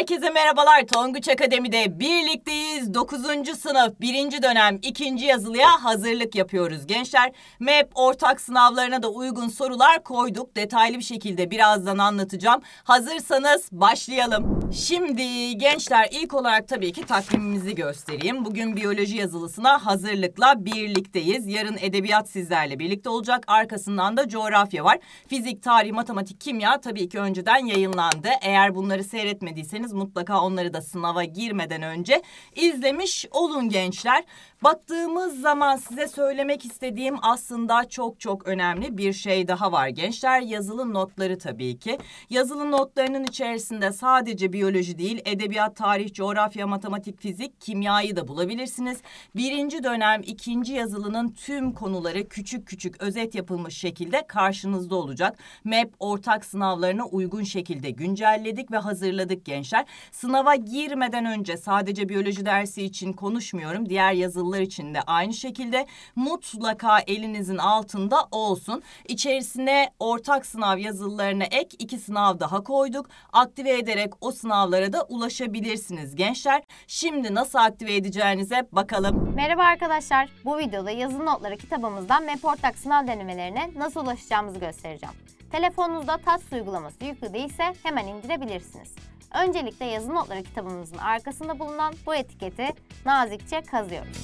Herkese merhabalar. Tonguç Akademi'de birlikteyiz. 9. sınıf 1. dönem 2. yazılıya hazırlık yapıyoruz gençler. MEP ortak sınavlarına da uygun sorular koyduk. Detaylı bir şekilde birazdan anlatacağım. Hazırsanız başlayalım. Şimdi gençler ilk olarak tabii ki takvimimizi göstereyim. Bugün biyoloji yazılısına hazırlıkla birlikteyiz. Yarın edebiyat sizlerle birlikte olacak. Arkasından da coğrafya var. Fizik, tarih, matematik, kimya tabii ki önceden yayınlandı. Eğer bunları seyretmediyseniz mutlaka onları da sınava girmeden önce izlemiş olun gençler. Baktığımız zaman size söylemek istediğim aslında çok çok önemli bir şey daha var. Gençler yazılı notları tabii ki. Yazılı notlarının içerisinde sadece biyoloji değil, edebiyat, tarih, coğrafya, matematik, fizik, kimyayı da bulabilirsiniz. Birinci dönem ikinci yazılının tüm konuları küçük küçük özet yapılmış şekilde karşınızda olacak. MEP ortak sınavlarına uygun şekilde güncelledik ve hazırladık gençler. Sınava girmeden önce sadece biyoloji dersi için konuşmuyorum. Diğer yazılı koşullar içinde aynı şekilde mutlaka elinizin altında olsun. İçerisine ortak sınav yazılılarına ek iki sınav daha koyduk. Aktive ederek o sınavlara da ulaşabilirsiniz gençler. Şimdi nasıl aktive edeceğinize bakalım. Merhaba arkadaşlar. Bu videoda yazılı notları kitabımızdan MEP ortak sınav denemelerine nasıl ulaşacağımızı göstereceğim. Telefonunuzda TAS uygulaması yüklü değilse hemen indirebilirsiniz. Öncelikle yazı notları kitabımızın arkasında bulunan bu etiketi nazikçe kazıyoruz.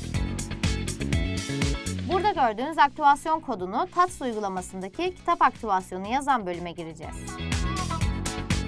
Burada gördüğünüz aktivasyon kodunu TATS uygulamasındaki kitap aktivasyonu yazan bölüme gireceğiz.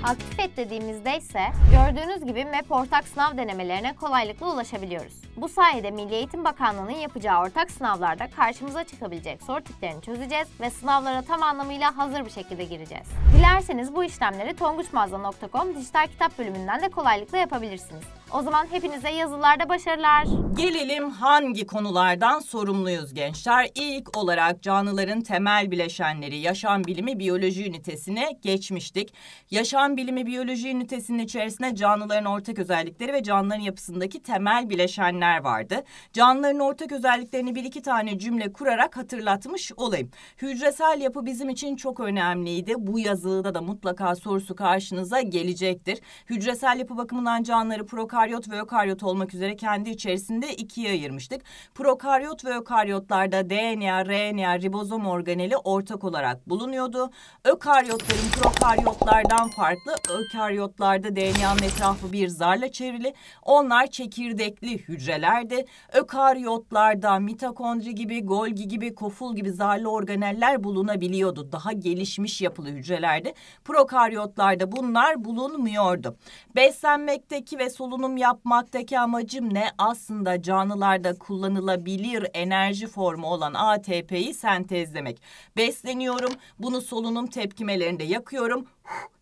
Aktif et dediğimizde ise gördüğünüz gibi MEP ortak sınav denemelerine kolaylıkla ulaşabiliyoruz. Bu sayede Milli Eğitim Bakanlığı'nın yapacağı ortak sınavlarda karşımıza çıkabilecek soru tiplerini çözeceğiz ve sınavlara tam anlamıyla hazır bir şekilde gireceğiz. Dilerseniz bu işlemleri tonguçmazda.com dijital kitap bölümünden de kolaylıkla yapabilirsiniz. O zaman hepinize yazılarda başarılar. Gelelim hangi konulardan sorumluyuz gençler? İlk olarak canlıların temel bileşenleri yaşam bilimi biyoloji ünitesine geçmiştik. Yaşam bilimi biyoloji ünitesinin içerisinde canlıların ortak özellikleri ve canlıların yapısındaki temel bileşenler vardı. Canlıların ortak özelliklerini bir iki tane cümle kurarak hatırlatmış olayım. Hücresel yapı bizim için çok önemliydi. Bu yazıda da mutlaka sorusu karşınıza gelecektir. Hücresel yapı bakımından canlıları prokar prokaryot ve ökaryot olmak üzere kendi içerisinde ikiye ayırmıştık. Prokaryot ve ökaryotlarda DNA, RNA, ribozom organeli ortak olarak bulunuyordu. Ökaryotların prokaryotlardan farklı ökaryotlarda DNA'nın etrafı bir zarla çevrili. Onlar çekirdekli hücrelerdi. Ökaryotlarda mitokondri gibi, Golgi gibi, koful gibi zarlı organeller bulunabiliyordu. Daha gelişmiş yapılı hücrelerdi. Prokaryotlarda bunlar bulunmuyordu. Beslenmekteki ve solunum sunum yapmaktaki amacım ne? Aslında canlılarda kullanılabilir enerji formu olan ATP'yi sentezlemek. Besleniyorum, bunu solunum tepkimelerinde yakıyorum,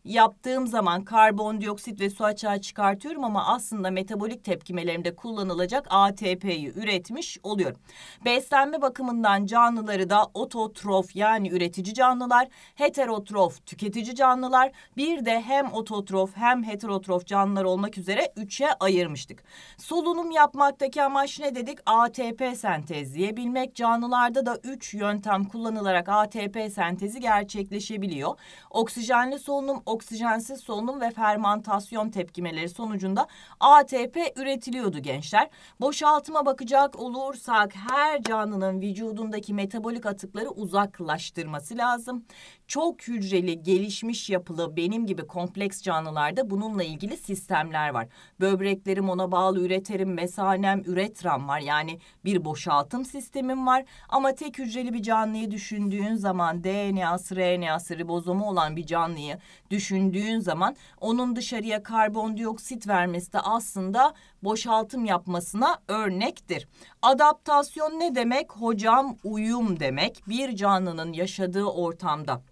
yaptığım zaman karbondioksit ve su açığa çıkartıyorum ama aslında metabolik tepkimelerimde kullanılacak ATP'yi üretmiş oluyorum. Beslenme bakımından canlıları da ototrof yani üretici canlılar, heterotrof tüketici canlılar, bir de hem ototrof hem heterotrof canlılar olmak üzere üçe ayırmıştık. Solunum yapmaktaki amaç ne dedik? ATP sentezleyebilmek. Canlılarda da üç yöntem kullanılarak ATP sentezi gerçekleşebiliyor. Oksijenli solunum solunum, oksijensiz solunum ve fermantasyon tepkimeleri sonucunda ATP üretiliyordu gençler. Boşaltıma bakacak olursak her canlının vücudundaki metabolik atıkları uzaklaştırması lazım çok hücreli gelişmiş yapılı benim gibi kompleks canlılarda bununla ilgili sistemler var. Böbreklerim ona bağlı üreterim, mesanem, üretram var. Yani bir boşaltım sistemim var ama tek hücreli bir canlıyı düşündüğün zaman DNA'sı, RNA'sı, ribozomu olan bir canlıyı düşündüğün zaman onun dışarıya karbondioksit vermesi de aslında boşaltım yapmasına örnektir. Adaptasyon ne demek? Hocam uyum demek. Bir canlının yaşadığı ortamda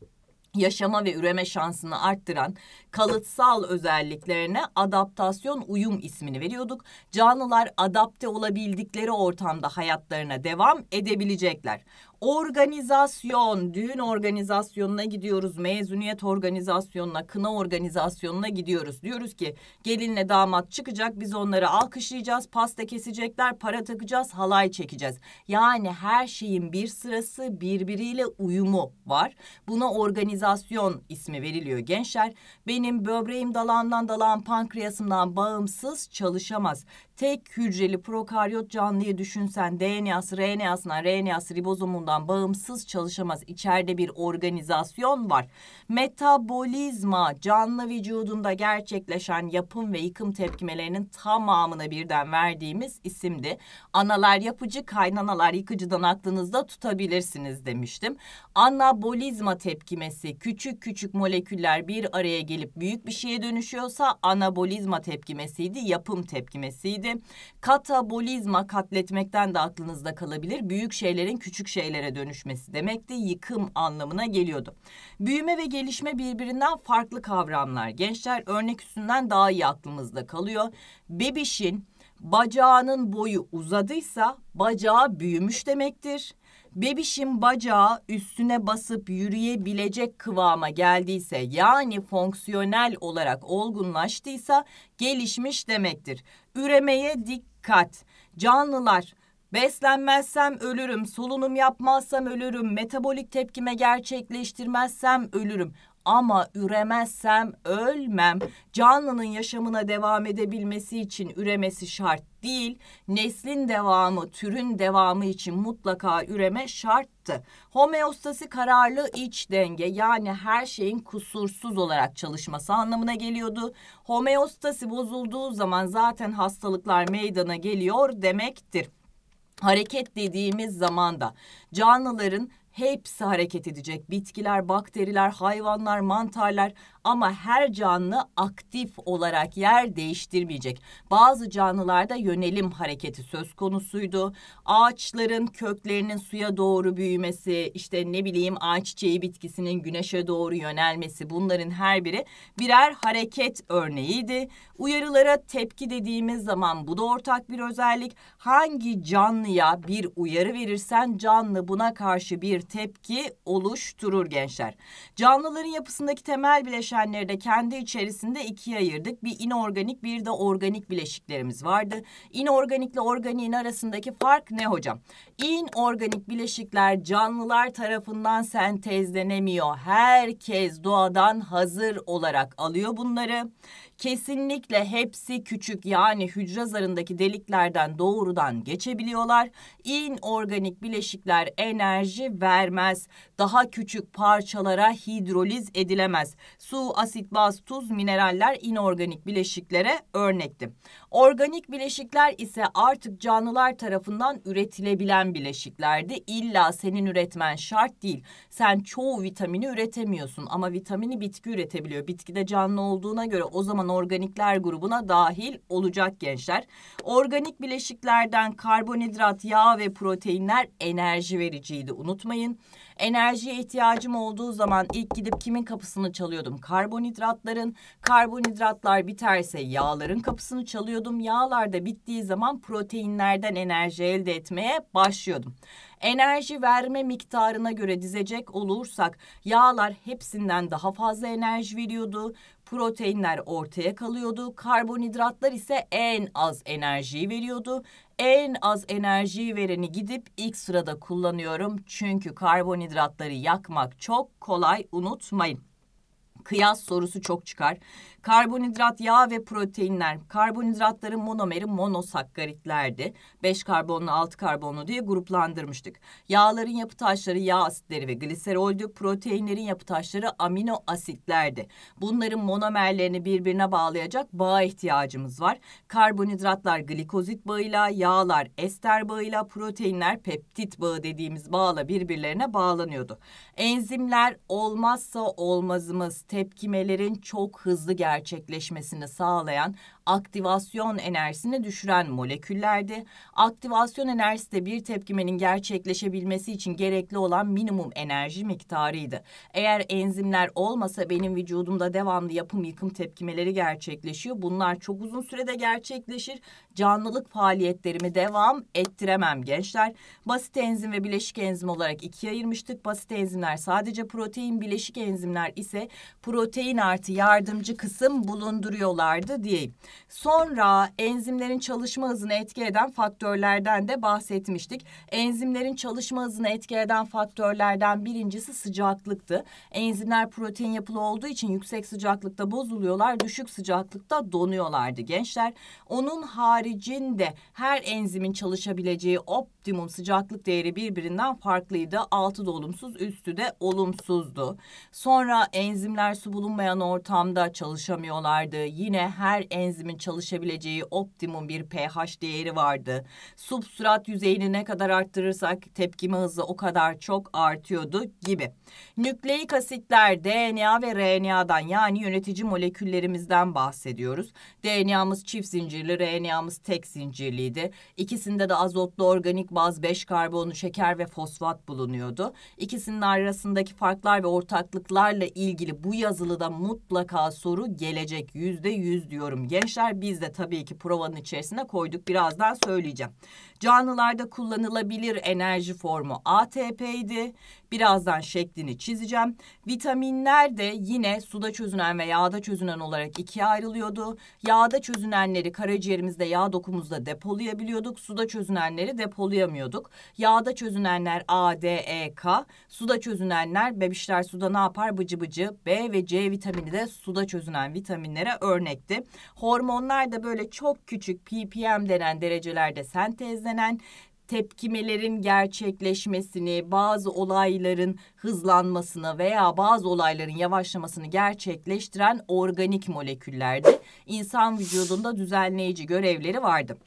yaşama ve üreme şansını arttıran kalıtsal özelliklerine adaptasyon uyum ismini veriyorduk. Canlılar adapte olabildikleri ortamda hayatlarına devam edebilecekler organizasyon, düğün organizasyonuna gidiyoruz, mezuniyet organizasyonuna, kına organizasyonuna gidiyoruz. Diyoruz ki gelinle damat çıkacak, biz onları alkışlayacağız, pasta kesecekler, para takacağız, halay çekeceğiz. Yani her şeyin bir sırası birbiriyle uyumu var. Buna organizasyon ismi veriliyor gençler. Benim böbreğim dalağımdan dalağım pankreasımdan bağımsız çalışamaz tek hücreli prokaryot canlıyı düşünsen DNA'sı, RNA'sına, RNA'sı ribozomundan bağımsız çalışamaz. İçeride bir organizasyon var. Metabolizma canlı vücudunda gerçekleşen yapım ve yıkım tepkimelerinin tamamına birden verdiğimiz isimdi. Analar yapıcı, kaynanalar yıkıcıdan aklınızda tutabilirsiniz demiştim. Anabolizma tepkimesi küçük küçük moleküller bir araya gelip büyük bir şeye dönüşüyorsa anabolizma tepkimesiydi, yapım tepkimesiydi de katabolizma katletmekten de aklınızda kalabilir. Büyük şeylerin küçük şeylere dönüşmesi demekti. Yıkım anlamına geliyordu. Büyüme ve gelişme birbirinden farklı kavramlar. Gençler örnek üstünden daha iyi aklımızda kalıyor. Bebişin bacağının boyu uzadıysa bacağı büyümüş demektir. Bebişin bacağı üstüne basıp yürüyebilecek kıvama geldiyse yani fonksiyonel olarak olgunlaştıysa gelişmiş demektir. Üremeye dikkat. Canlılar Beslenmezsem ölürüm, solunum yapmazsam ölürüm, metabolik tepkime gerçekleştirmezsem ölürüm ama üremezsem ölmem. Canlının yaşamına devam edebilmesi için üremesi şart değil. Neslin devamı, türün devamı için mutlaka üreme şarttı. Homeostasi kararlı iç denge yani her şeyin kusursuz olarak çalışması anlamına geliyordu. Homeostasi bozulduğu zaman zaten hastalıklar meydana geliyor demektir hareket dediğimiz zamanda canlıların hepsi hareket edecek. Bitkiler, bakteriler, hayvanlar, mantarlar ama her canlı aktif olarak yer değiştirmeyecek. Bazı canlılarda yönelim hareketi söz konusuydu. Ağaçların köklerinin suya doğru büyümesi, işte ne bileyim ağaç çiçeği bitkisinin güneşe doğru yönelmesi bunların her biri birer hareket örneğiydi. Uyarılara tepki dediğimiz zaman bu da ortak bir özellik. Hangi canlıya bir uyarı verirsen canlı buna karşı bir tepki oluşturur gençler. Canlıların yapısındaki temel bileşen bileşenleri de kendi içerisinde ikiye ayırdık. Bir inorganik bir de organik bileşiklerimiz vardı. İnorganikle organiğin arasındaki fark ne hocam? İnorganik bileşikler canlılar tarafından sentezlenemiyor. Herkes doğadan hazır olarak alıyor bunları. Kesinlikle hepsi küçük yani hücre zarındaki deliklerden doğrudan geçebiliyorlar. İnorganik bileşikler enerji vermez. Daha küçük parçalara hidroliz edilemez. Su, asit, baz, tuz, mineraller inorganik bileşiklere örnekti. Organik bileşikler ise artık canlılar tarafından üretilebilen bileşiklerdi. İlla senin üretmen şart değil. Sen çoğu vitamini üretemiyorsun ama vitamini bitki üretebiliyor. bitki de canlı olduğuna göre o zaman olan organikler grubuna dahil olacak gençler. Organik bileşiklerden karbonhidrat, yağ ve proteinler enerji vericiydi unutmayın. Enerjiye ihtiyacım olduğu zaman ilk gidip kimin kapısını çalıyordum? Karbonhidratların. Karbonhidratlar biterse yağların kapısını çalıyordum. Yağlar da bittiği zaman proteinlerden enerji elde etmeye başlıyordum. Enerji verme miktarına göre dizecek olursak yağlar hepsinden daha fazla enerji veriyordu. Proteinler ortaya kalıyordu. Karbonhidratlar ise en az enerjiyi veriyordu. En az enerjiyi vereni gidip ilk sırada kullanıyorum. Çünkü karbonhidratları yakmak çok kolay unutmayın. Kıyas sorusu çok çıkar. Karbonhidrat, yağ ve proteinler. Karbonhidratların monomeri monosakkaritlerdi. 5 karbonlu 6 karbonlu diye gruplandırmıştık. Yağların yapı taşları yağ asitleri ve gliseroldü. Proteinlerin yapı taşları amino asitlerdi. Bunların monomerlerini birbirine bağlayacak bağa ihtiyacımız var. Karbonhidratlar glikozit bağıyla, yağlar ester bağıyla, proteinler peptit bağı dediğimiz bağla birbirlerine bağlanıyordu. Enzimler olmazsa olmazımız tepkimelerin çok hızlı gelmesi gerçekleşmesini sağlayan aktivasyon enerjisini düşüren moleküllerdi. Aktivasyon enerjisi de bir tepkimenin gerçekleşebilmesi için gerekli olan minimum enerji miktarıydı. Eğer enzimler olmasa benim vücudumda devamlı yapım yıkım tepkimeleri gerçekleşiyor. Bunlar çok uzun sürede gerçekleşir. Canlılık faaliyetlerimi devam ettiremem gençler. Basit enzim ve bileşik enzim olarak ikiye ayırmıştık. Basit enzimler sadece protein, bileşik enzimler ise protein artı yardımcı kısım kısım bulunduruyorlardı diyeyim. Sonra enzimlerin çalışma hızını etki eden faktörlerden de bahsetmiştik. Enzimlerin çalışma hızını etki eden faktörlerden birincisi sıcaklıktı. Enzimler protein yapılı olduğu için yüksek sıcaklıkta bozuluyorlar, düşük sıcaklıkta donuyorlardı gençler. Onun haricinde her enzimin çalışabileceği optimum sıcaklık değeri birbirinden farklıydı. Altı da olumsuz, üstü de olumsuzdu. Sonra enzimler su bulunmayan ortamda çalışan oluşamıyorlardı. Yine her enzimin çalışabileceği optimum bir pH değeri vardı. Substrat yüzeyini ne kadar arttırırsak tepkime hızı o kadar çok artıyordu gibi. Nükleik asitler DNA ve RNA'dan yani yönetici moleküllerimizden bahsediyoruz. DNA'mız çift zincirli, RNA'mız tek zincirliydi. İkisinde de azotlu organik baz, 5 karbonlu şeker ve fosfat bulunuyordu. İkisinin arasındaki farklar ve ortaklıklarla ilgili bu yazılıda mutlaka soru gelecek yüzde yüz diyorum. Gençler biz de tabii ki provanın içerisine koyduk. Birazdan söyleyeceğim. Canlılarda kullanılabilir enerji formu ATP'ydi. Birazdan şeklini çizeceğim. Vitaminler de yine suda çözünen ve yağda çözünen olarak ikiye ayrılıyordu. Yağda çözünenleri karaciğerimizde, yağ dokumuzda depolayabiliyorduk. Suda çözünenleri depolayamıyorduk. Yağda çözünenler A, D, E, K. Suda çözünenler bebişler suda ne yapar? Bıcı bıcı. B ve C vitamini de suda çözünen vitaminlere örnekti. Hormonlar da böyle çok küçük ppm denen derecelerde sentezlenen beklenen tepkimelerin gerçekleşmesini, bazı olayların hızlanmasını veya bazı olayların yavaşlamasını gerçekleştiren organik moleküllerdi. İnsan vücudunda düzenleyici görevleri vardı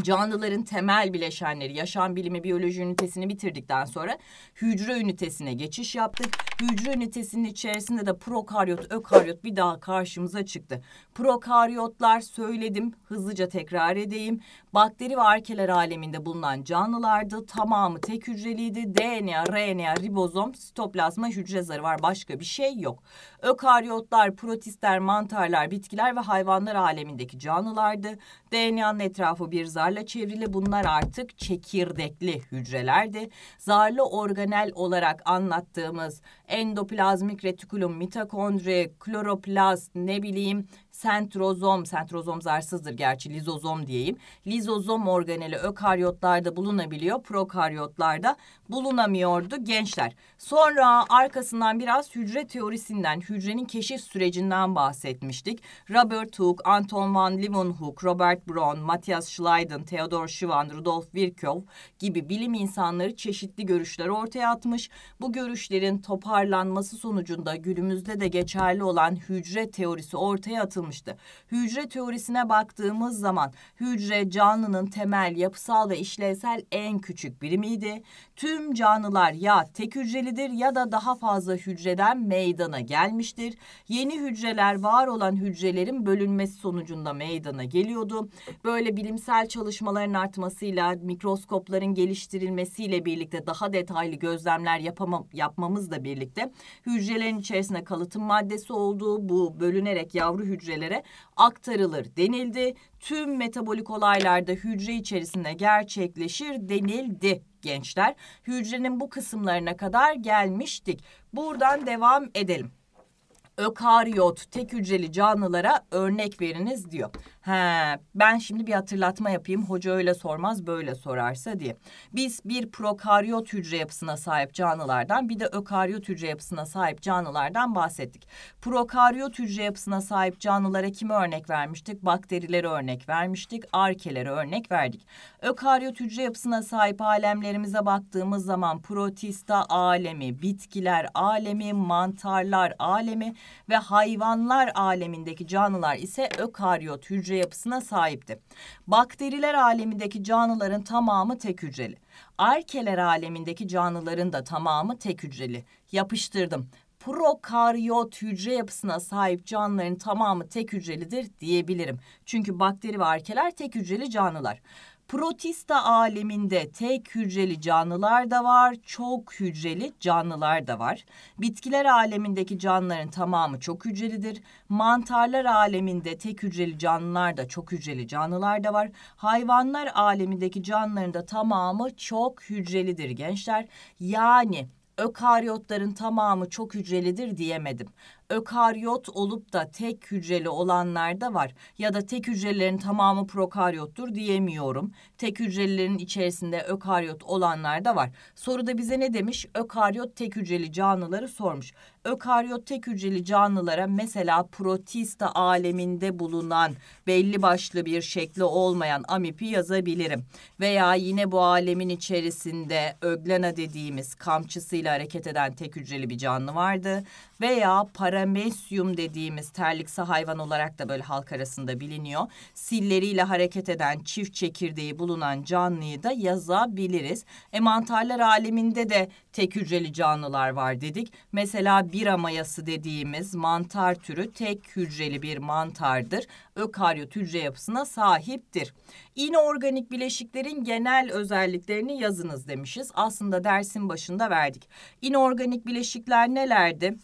canlıların temel bileşenleri yaşam bilimi biyoloji ünitesini bitirdikten sonra hücre ünitesine geçiş yaptık. Hücre ünitesinin içerisinde de prokaryot, ökaryot bir daha karşımıza çıktı. Prokaryotlar söyledim, hızlıca tekrar edeyim. Bakteri ve arkeler aleminde bulunan canlılardı. Tamamı tek hücreliydi. DNA, RNA, ribozom, sitoplazma, hücre zarı var. Başka bir şey yok. Ökaryotlar, protistler, mantarlar, bitkiler ve hayvanlar alemindeki canlılardı. DNA'nın etrafı bir zar zarla çevrili. Bunlar artık çekirdekli hücrelerdi. Zarlı organel olarak anlattığımız endoplazmik retikulum, mitokondri, kloroplast, ne bileyim sentrozom, sentrozom zarsızdır gerçi lizozom diyeyim. Lizozom organeli ökaryotlarda bulunabiliyor, prokaryotlarda bulunamıyordu gençler. Sonra arkasından biraz hücre teorisinden, hücrenin keşif sürecinden bahsetmiştik. Robert Hooke, Anton van Leeuwenhoek, Robert Brown, Matthias Schleiden, Theodor Schwann, Rudolf Virchow gibi bilim insanları çeşitli görüşler ortaya atmış. Bu görüşlerin toparlanması sonucunda günümüzde de geçerli olan hücre teorisi ortaya atılmış açıklamıştı. Hücre teorisine baktığımız zaman hücre canlının temel, yapısal ve işlevsel en küçük birimiydi. Tüm canlılar ya tek hücrelidir ya da daha fazla hücreden meydana gelmiştir. Yeni hücreler var olan hücrelerin bölünmesi sonucunda meydana geliyordu. Böyle bilimsel çalışmaların artmasıyla, mikroskopların geliştirilmesiyle birlikte daha detaylı gözlemler yapamam, yapmamızla birlikte hücrelerin içerisinde kalıtım maddesi olduğu bu bölünerek yavru hücre hücrelere aktarılır denildi. Tüm metabolik olaylarda hücre içerisinde gerçekleşir denildi gençler. Hücrenin bu kısımlarına kadar gelmiştik. Buradan devam edelim ökaryot tek hücreli canlılara örnek veriniz diyor. He, ben şimdi bir hatırlatma yapayım. Hoca öyle sormaz, böyle sorarsa diye. Biz bir prokaryot hücre yapısına sahip canlılardan, bir de ökaryot hücre yapısına sahip canlılardan bahsettik. Prokaryot hücre yapısına sahip canlılara kimi örnek vermiştik? Bakterilere örnek vermiştik, arkelere örnek verdik. Ökaryot hücre yapısına sahip alemlerimize baktığımız zaman protista alemi, bitkiler alemi, mantarlar alemi ve hayvanlar alemindeki canlılar ise ökaryot hücre hücre yapısına sahipti. Bakteriler alemindeki canlıların tamamı tek hücreli. Arkeler alemindeki canlıların da tamamı tek hücreli. Yapıştırdım. Prokaryot hücre yapısına sahip canlıların tamamı tek hücrelidir diyebilirim. Çünkü bakteri ve arkeler tek hücreli canlılar. Protista aleminde tek hücreli canlılar da var, çok hücreli canlılar da var. Bitkiler alemindeki canlıların tamamı çok hücrelidir. Mantarlar aleminde tek hücreli canlılar da çok hücreli canlılar da var. Hayvanlar alemindeki canlıların da tamamı çok hücrelidir gençler. Yani ökaryotların tamamı çok hücrelidir diyemedim ökaryot olup da tek hücreli olanlar da var. Ya da tek hücrelerin tamamı prokaryottur diyemiyorum. Tek hücrelerin içerisinde ökaryot olanlar da var. Soruda bize ne demiş? Ökaryot tek hücreli canlıları sormuş. Ökaryot tek hücreli canlılara mesela protista aleminde bulunan belli başlı bir şekli olmayan amipi yazabilirim. Veya yine bu alemin içerisinde öglena dediğimiz kamçısıyla hareket eden tek hücreli bir canlı vardı veya paramesyum dediğimiz terlikse hayvan olarak da böyle halk arasında biliniyor. Silleriyle hareket eden çift çekirdeği bulunan canlıyı da yazabiliriz. E mantarlar aleminde de tek hücreli canlılar var dedik. Mesela bira mayası dediğimiz mantar türü tek hücreli bir mantardır. Ökaryot hücre yapısına sahiptir. İnorganik bileşiklerin genel özelliklerini yazınız demişiz. Aslında dersin başında verdik. İnorganik bileşikler nelerdi?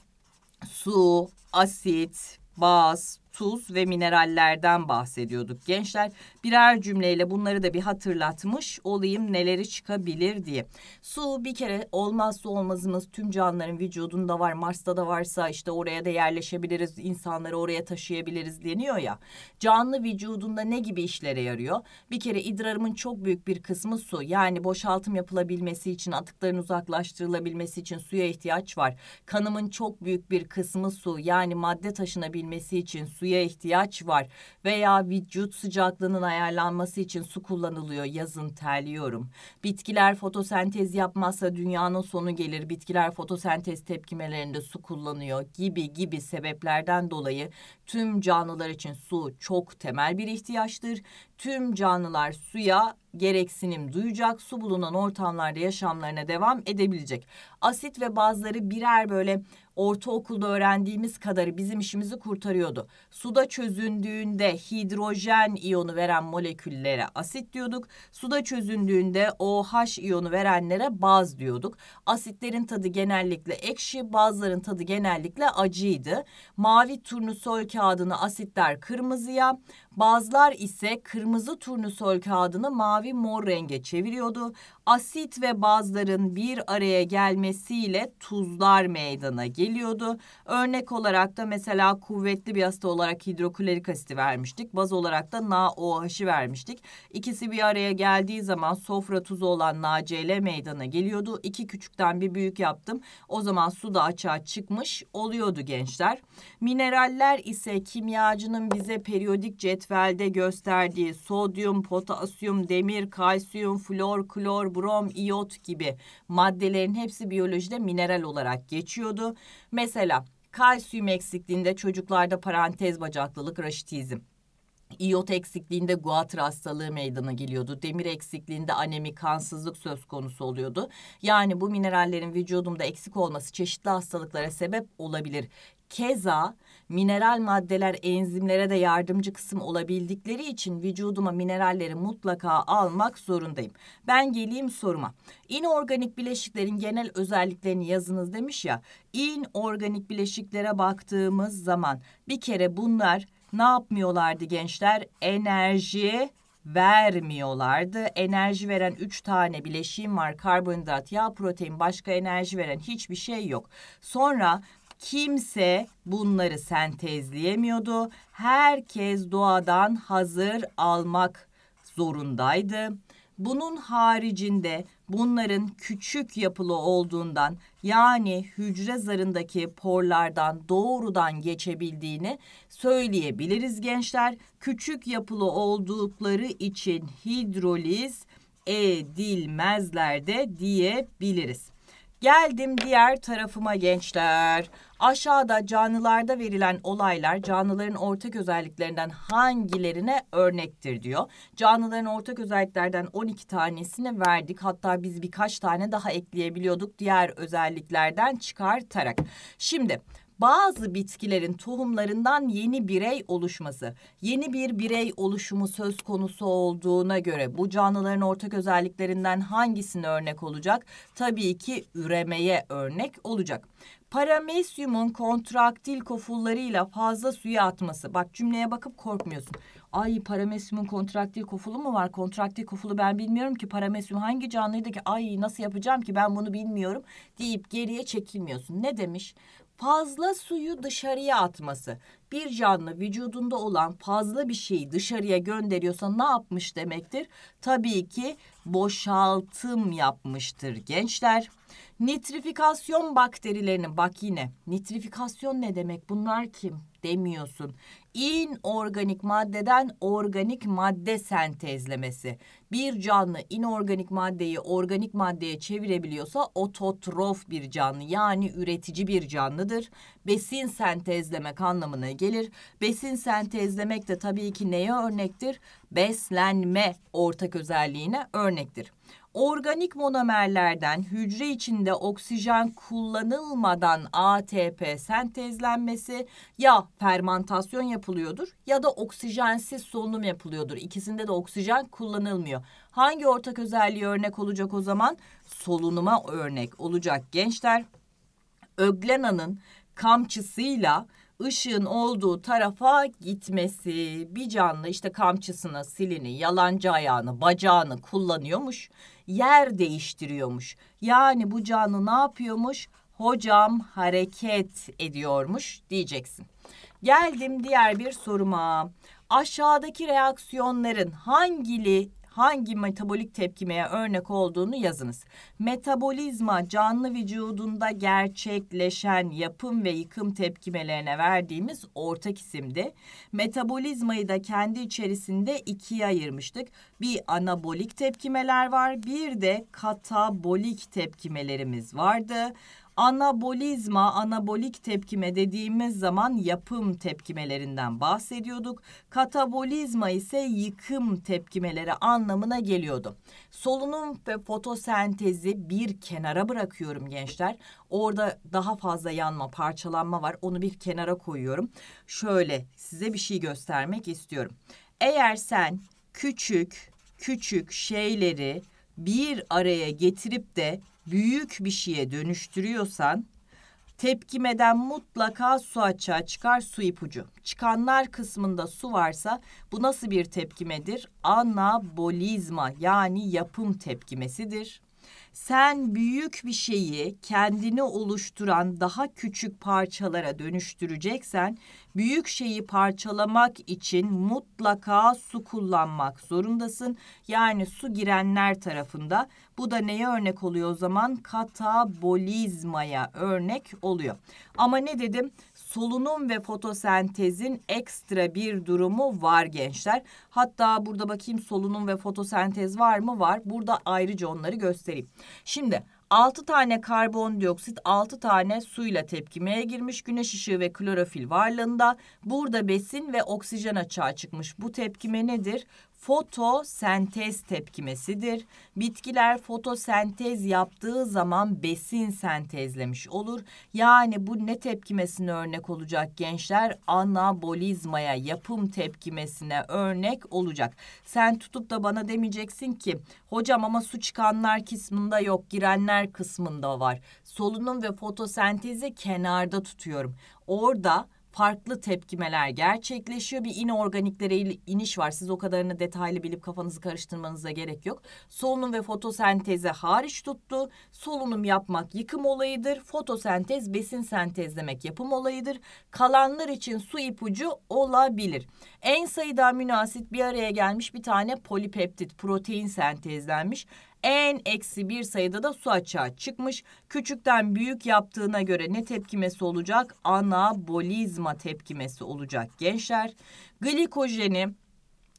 su, asit, baz, tuz ve minerallerden bahsediyorduk gençler. Birer cümleyle bunları da bir hatırlatmış olayım neleri çıkabilir diye. Su bir kere olmazsa olmazımız tüm canlıların vücudunda var. Mars'ta da varsa işte oraya da yerleşebiliriz, insanları oraya taşıyabiliriz deniyor ya. Canlı vücudunda ne gibi işlere yarıyor? Bir kere idrarımın çok büyük bir kısmı su. Yani boşaltım yapılabilmesi için, atıkların uzaklaştırılabilmesi için suya ihtiyaç var. Kanımın çok büyük bir kısmı su. Yani madde taşınabilmesi için suya suya ihtiyaç var veya vücut sıcaklığının ayarlanması için su kullanılıyor. Yazın terliyorum. Bitkiler fotosentez yapmazsa dünyanın sonu gelir. Bitkiler fotosentez tepkimelerinde su kullanıyor gibi gibi sebeplerden dolayı tüm canlılar için su çok temel bir ihtiyaçtır. Tüm canlılar suya gereksinim duyacak, su bulunan ortamlarda yaşamlarına devam edebilecek. Asit ve bazları birer böyle ortaokulda öğrendiğimiz kadarı bizim işimizi kurtarıyordu. Suda çözündüğünde hidrojen iyonu veren moleküllere asit diyorduk. Suda çözündüğünde OH iyonu verenlere baz diyorduk. Asitlerin tadı genellikle ekşi, bazların tadı genellikle acıydı. Mavi turnusol kağıdını asitler kırmızıya, bazlar ise kırmızı turnusol kağıdını mavi mor renge çeviriyordu asit ve bazların bir araya gelmesiyle tuzlar meydana geliyordu. Örnek olarak da mesela kuvvetli bir hasta olarak hidroklorik asiti vermiştik. Baz olarak da NaOH'ı vermiştik. İkisi bir araya geldiği zaman sofra tuzu olan NaCl meydana geliyordu. İki küçükten bir büyük yaptım. O zaman su da açığa çıkmış oluyordu gençler. Mineraller ise kimyacının bize periyodik cetvelde gösterdiği sodyum, potasyum, demir, kalsiyum, flor, klor, brom, Iot gibi maddelerin hepsi biyolojide mineral olarak geçiyordu. Mesela kalsiyum eksikliğinde çocuklarda parantez bacaklılık, raşitizm. İyot eksikliğinde guatr hastalığı meydana geliyordu. Demir eksikliğinde anemi, kansızlık söz konusu oluyordu. Yani bu minerallerin vücudumda eksik olması çeşitli hastalıklara sebep olabilir. Keza mineral maddeler enzimlere de yardımcı kısım olabildikleri için vücuduma mineralleri mutlaka almak zorundayım. Ben geleyim soruma. İnorganik bileşiklerin genel özelliklerini yazınız demiş ya. İnorganik bileşiklere baktığımız zaman bir kere bunlar ne yapmıyorlardı gençler? Enerji vermiyorlardı. Enerji veren 3 tane bileşiğim var. Karbonhidrat, yağ, protein, başka enerji veren hiçbir şey yok. Sonra Kimse bunları sentezleyemiyordu. Herkes doğadan hazır almak zorundaydı. Bunun haricinde bunların küçük yapılı olduğundan yani hücre zarındaki porlardan doğrudan geçebildiğini söyleyebiliriz gençler. Küçük yapılı oldukları için hidroliz edilmezler de diyebiliriz. Geldim diğer tarafıma gençler. Aşağıda canlılarda verilen olaylar canlıların ortak özelliklerinden hangilerine örnektir diyor. Canlıların ortak özelliklerden 12 tanesini verdik. Hatta biz birkaç tane daha ekleyebiliyorduk diğer özelliklerden çıkartarak. Şimdi bazı bitkilerin tohumlarından yeni birey oluşması, yeni bir birey oluşumu söz konusu olduğuna göre bu canlıların ortak özelliklerinden hangisine örnek olacak? Tabii ki üremeye örnek olacak paramesyumun kontraktil kofullarıyla fazla suya atması. Bak cümleye bakıp korkmuyorsun. Ay paramesyumun kontraktil kofulu mu var? Kontraktil kofulu ben bilmiyorum ki paramesyum hangi canlıydı ki? Ay nasıl yapacağım ki ben bunu bilmiyorum deyip geriye çekilmiyorsun. Ne demiş? Fazla suyu dışarıya atması. Bir canlı vücudunda olan fazla bir şeyi dışarıya gönderiyorsa ne yapmış demektir? Tabii ki boşaltım yapmıştır gençler. Nitrifikasyon bakterilerinin bak yine nitrifikasyon ne demek bunlar kim demiyorsun. İnorganik maddeden organik madde sentezlemesi. Bir canlı inorganik maddeyi organik maddeye çevirebiliyorsa ototrof bir canlı yani üretici bir canlıdır. Besin sentezlemek anlamına gelir. Besin sentezlemek de tabii ki neye örnektir? Beslenme ortak özelliğine örnektir. Organik monomerlerden hücre içinde oksijen kullanılmadan ATP sentezlenmesi ya fermantasyon yapılıyordur ya da oksijensiz solunum yapılıyordur. İkisinde de oksijen kullanılmıyor. Hangi ortak özelliği örnek olacak o zaman? Solunuma örnek olacak gençler. Öglena'nın kamçısıyla ışığın olduğu tarafa gitmesi bir canlı işte kamçısını, silini, yalancı ayağını, bacağını kullanıyormuş yer değiştiriyormuş. Yani bu canlı ne yapıyormuş? Hocam hareket ediyormuş diyeceksin. Geldim diğer bir soruma. Aşağıdaki reaksiyonların hangili hangi metabolik tepkimeye örnek olduğunu yazınız. Metabolizma canlı vücudunda gerçekleşen yapım ve yıkım tepkimelerine verdiğimiz ortak isimdi. Metabolizmayı da kendi içerisinde ikiye ayırmıştık. Bir anabolik tepkimeler var, bir de katabolik tepkimelerimiz vardı. Anabolizma, anabolik tepkime dediğimiz zaman yapım tepkimelerinden bahsediyorduk. Katabolizma ise yıkım tepkimeleri anlamına geliyordu. Solunum ve fotosentezi bir kenara bırakıyorum gençler. Orada daha fazla yanma, parçalanma var. Onu bir kenara koyuyorum. Şöyle size bir şey göstermek istiyorum. Eğer sen küçük küçük şeyleri bir araya getirip de büyük bir şeye dönüştürüyorsan tepkimeden mutlaka su açığa çıkar su ipucu. Çıkanlar kısmında su varsa bu nasıl bir tepkimedir? Anabolizma yani yapım tepkimesidir. Sen büyük bir şeyi kendini oluşturan daha küçük parçalara dönüştüreceksen büyük şeyi parçalamak için mutlaka su kullanmak zorundasın. Yani su girenler tarafında bu da neye örnek oluyor o zaman? Katabolizmaya örnek oluyor. Ama ne dedim? solunum ve fotosentezin ekstra bir durumu var gençler. Hatta burada bakayım solunum ve fotosentez var mı? Var. Burada ayrıca onları göstereyim. Şimdi 6 tane karbondioksit 6 tane suyla tepkimeye girmiş güneş ışığı ve klorofil varlığında. Burada besin ve oksijen açığa çıkmış. Bu tepkime nedir? fotosentez tepkimesidir. Bitkiler fotosentez yaptığı zaman besin sentezlemiş olur. Yani bu ne tepkimesine örnek olacak gençler? Anabolizmaya, yapım tepkimesine örnek olacak. Sen tutup da bana demeyeceksin ki hocam ama su çıkanlar kısmında yok, girenler kısmında var. Solunum ve fotosentezi kenarda tutuyorum. Orada farklı tepkimeler gerçekleşiyor. Bir inorganiklere iniş var. Siz o kadarını detaylı bilip kafanızı karıştırmanıza gerek yok. Solunum ve fotosenteze hariç tuttu. Solunum yapmak yıkım olayıdır. Fotosentez besin sentezlemek yapım olayıdır. Kalanlar için su ipucu olabilir. En sayıda aminoasit bir araya gelmiş bir tane polipeptit protein sentezlenmiş. En eksi bir sayıda da su açığa çıkmış. Küçükten büyük yaptığına göre ne tepkimesi olacak? Anabolizma tepkimesi olacak gençler. Glikojeni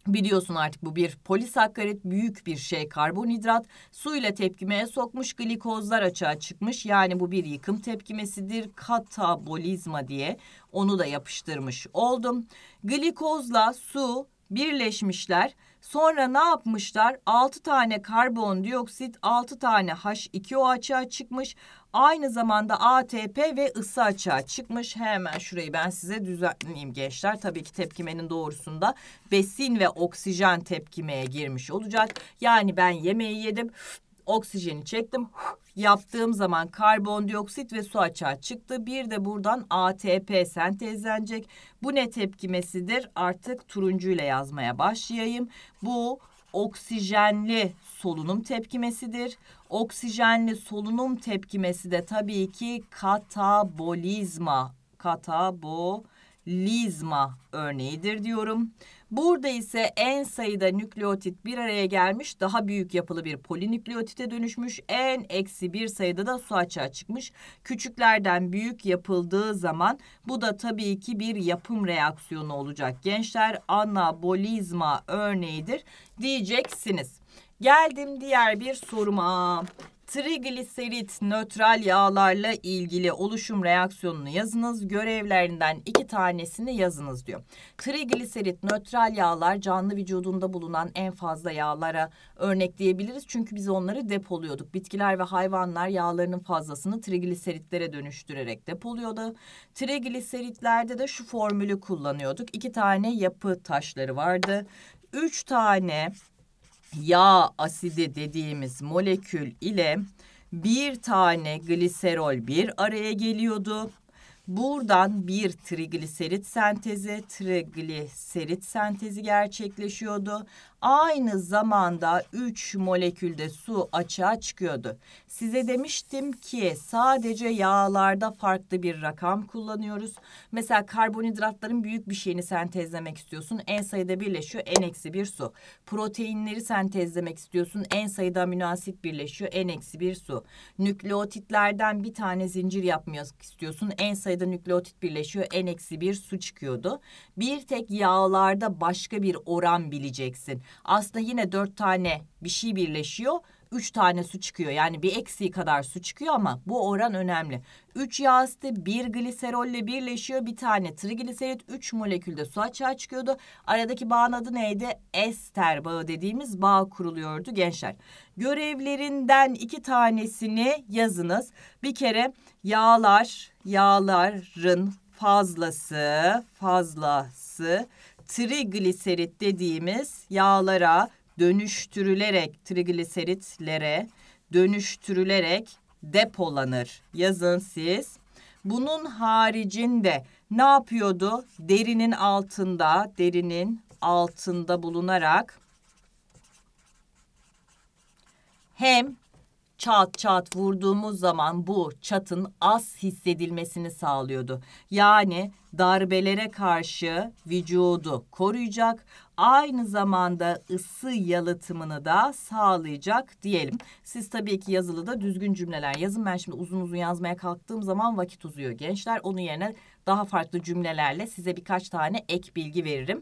Biliyorsun artık bu bir polisakkarit büyük bir şey karbonhidrat suyla tepkimeye sokmuş glikozlar açığa çıkmış yani bu bir yıkım tepkimesidir katabolizma diye onu da yapıştırmış oldum. Glikozla su birleşmişler Sonra ne yapmışlar? 6 tane karbondioksit, 6 tane H2O açığa çıkmış. Aynı zamanda ATP ve ısı açığa çıkmış. Hemen şurayı ben size düzenleyeyim gençler. Tabii ki tepkimenin doğrusunda besin ve oksijen tepkimeye girmiş olacak. Yani ben yemeği yedim. Oksijeni çektim. Yaptığım zaman karbondioksit ve su açığa çıktı. Bir de buradan ATP sentezlenecek. Bu ne tepkimesidir? Artık turuncuyla yazmaya başlayayım. Bu oksijenli solunum tepkimesidir. Oksijenli solunum tepkimesi de tabii ki katabolizma. Katabolizma lizma örneğidir diyorum. Burada ise en sayıda nükleotit bir araya gelmiş daha büyük yapılı bir polinükleotite dönüşmüş. En eksi bir sayıda da su açığa çıkmış. Küçüklerden büyük yapıldığı zaman bu da tabii ki bir yapım reaksiyonu olacak. Gençler anabolizma örneğidir diyeceksiniz. Geldim diğer bir soruma. Trigliserit nötral yağlarla ilgili oluşum reaksiyonunu yazınız. Görevlerinden iki tanesini yazınız diyor. Trigliserit nötral yağlar canlı vücudunda bulunan en fazla yağlara örnekleyebiliriz. Çünkü biz onları depoluyorduk. Bitkiler ve hayvanlar yağlarının fazlasını trigliseritlere dönüştürerek depoluyordu. Trigliseritlerde de şu formülü kullanıyorduk. İki tane yapı taşları vardı. Üç tane yağ asidi dediğimiz molekül ile bir tane gliserol bir araya geliyordu. Buradan bir trigliserit sentezi, trigliserit sentezi gerçekleşiyordu aynı zamanda 3 molekülde su açığa çıkıyordu. Size demiştim ki sadece yağlarda farklı bir rakam kullanıyoruz. Mesela karbonhidratların büyük bir şeyini sentezlemek istiyorsun. En sayıda birleşiyor en eksi bir su. Proteinleri sentezlemek istiyorsun. En sayıda amino asit birleşiyor en eksi bir su. Nükleotitlerden bir tane zincir yapmıyor istiyorsun. En sayıda nükleotit birleşiyor en eksi bir su çıkıyordu. Bir tek yağlarda başka bir oran bileceksin aslında yine dört tane bir şey birleşiyor. Üç tane su çıkıyor yani bir eksiği kadar su çıkıyor ama bu oran önemli. Üç yağ asidi bir gliserolle birleşiyor bir tane trigliserit üç molekülde su açığa çıkıyordu. Aradaki bağın adı neydi? Ester bağı dediğimiz bağ kuruluyordu gençler. Görevlerinden iki tanesini yazınız. Bir kere yağlar yağların fazlası fazlası trigliserit dediğimiz yağlara dönüştürülerek trigliseritlere dönüştürülerek depolanır. Yazın siz. Bunun haricinde ne yapıyordu? Derinin altında, derinin altında bulunarak hem çat çat vurduğumuz zaman bu çatın az hissedilmesini sağlıyordu. Yani darbelere karşı vücudu koruyacak, aynı zamanda ısı yalıtımını da sağlayacak diyelim. Siz tabii ki yazılıda düzgün cümleler yazın. Ben şimdi uzun uzun yazmaya kalktığım zaman vakit uzuyor gençler. Onun yerine daha farklı cümlelerle size birkaç tane ek bilgi veririm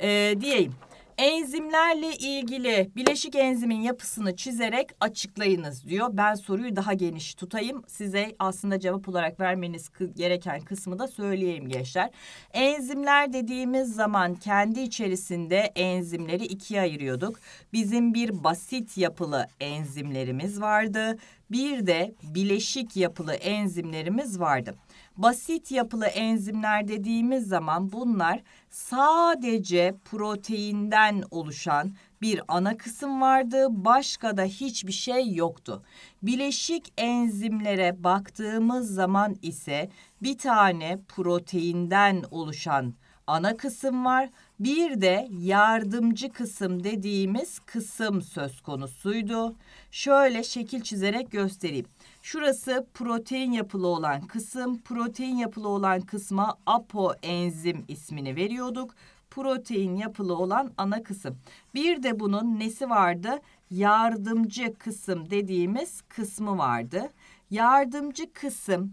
ee, diyeyim. Enzimlerle ilgili bileşik enzimin yapısını çizerek açıklayınız diyor. Ben soruyu daha geniş tutayım. Size aslında cevap olarak vermeniz gereken kısmı da söyleyeyim gençler. Enzimler dediğimiz zaman kendi içerisinde enzimleri ikiye ayırıyorduk. Bizim bir basit yapılı enzimlerimiz vardı. Bir de bileşik yapılı enzimlerimiz vardı basit yapılı enzimler dediğimiz zaman bunlar sadece proteinden oluşan bir ana kısım vardı. Başka da hiçbir şey yoktu. Bileşik enzimlere baktığımız zaman ise bir tane proteinden oluşan ana kısım var. Bir de yardımcı kısım dediğimiz kısım söz konusuydu. Şöyle şekil çizerek göstereyim. Şurası protein yapılı olan kısım. Protein yapılı olan kısma apo enzim ismini veriyorduk. Protein yapılı olan ana kısım. Bir de bunun nesi vardı? Yardımcı kısım dediğimiz kısmı vardı. Yardımcı kısım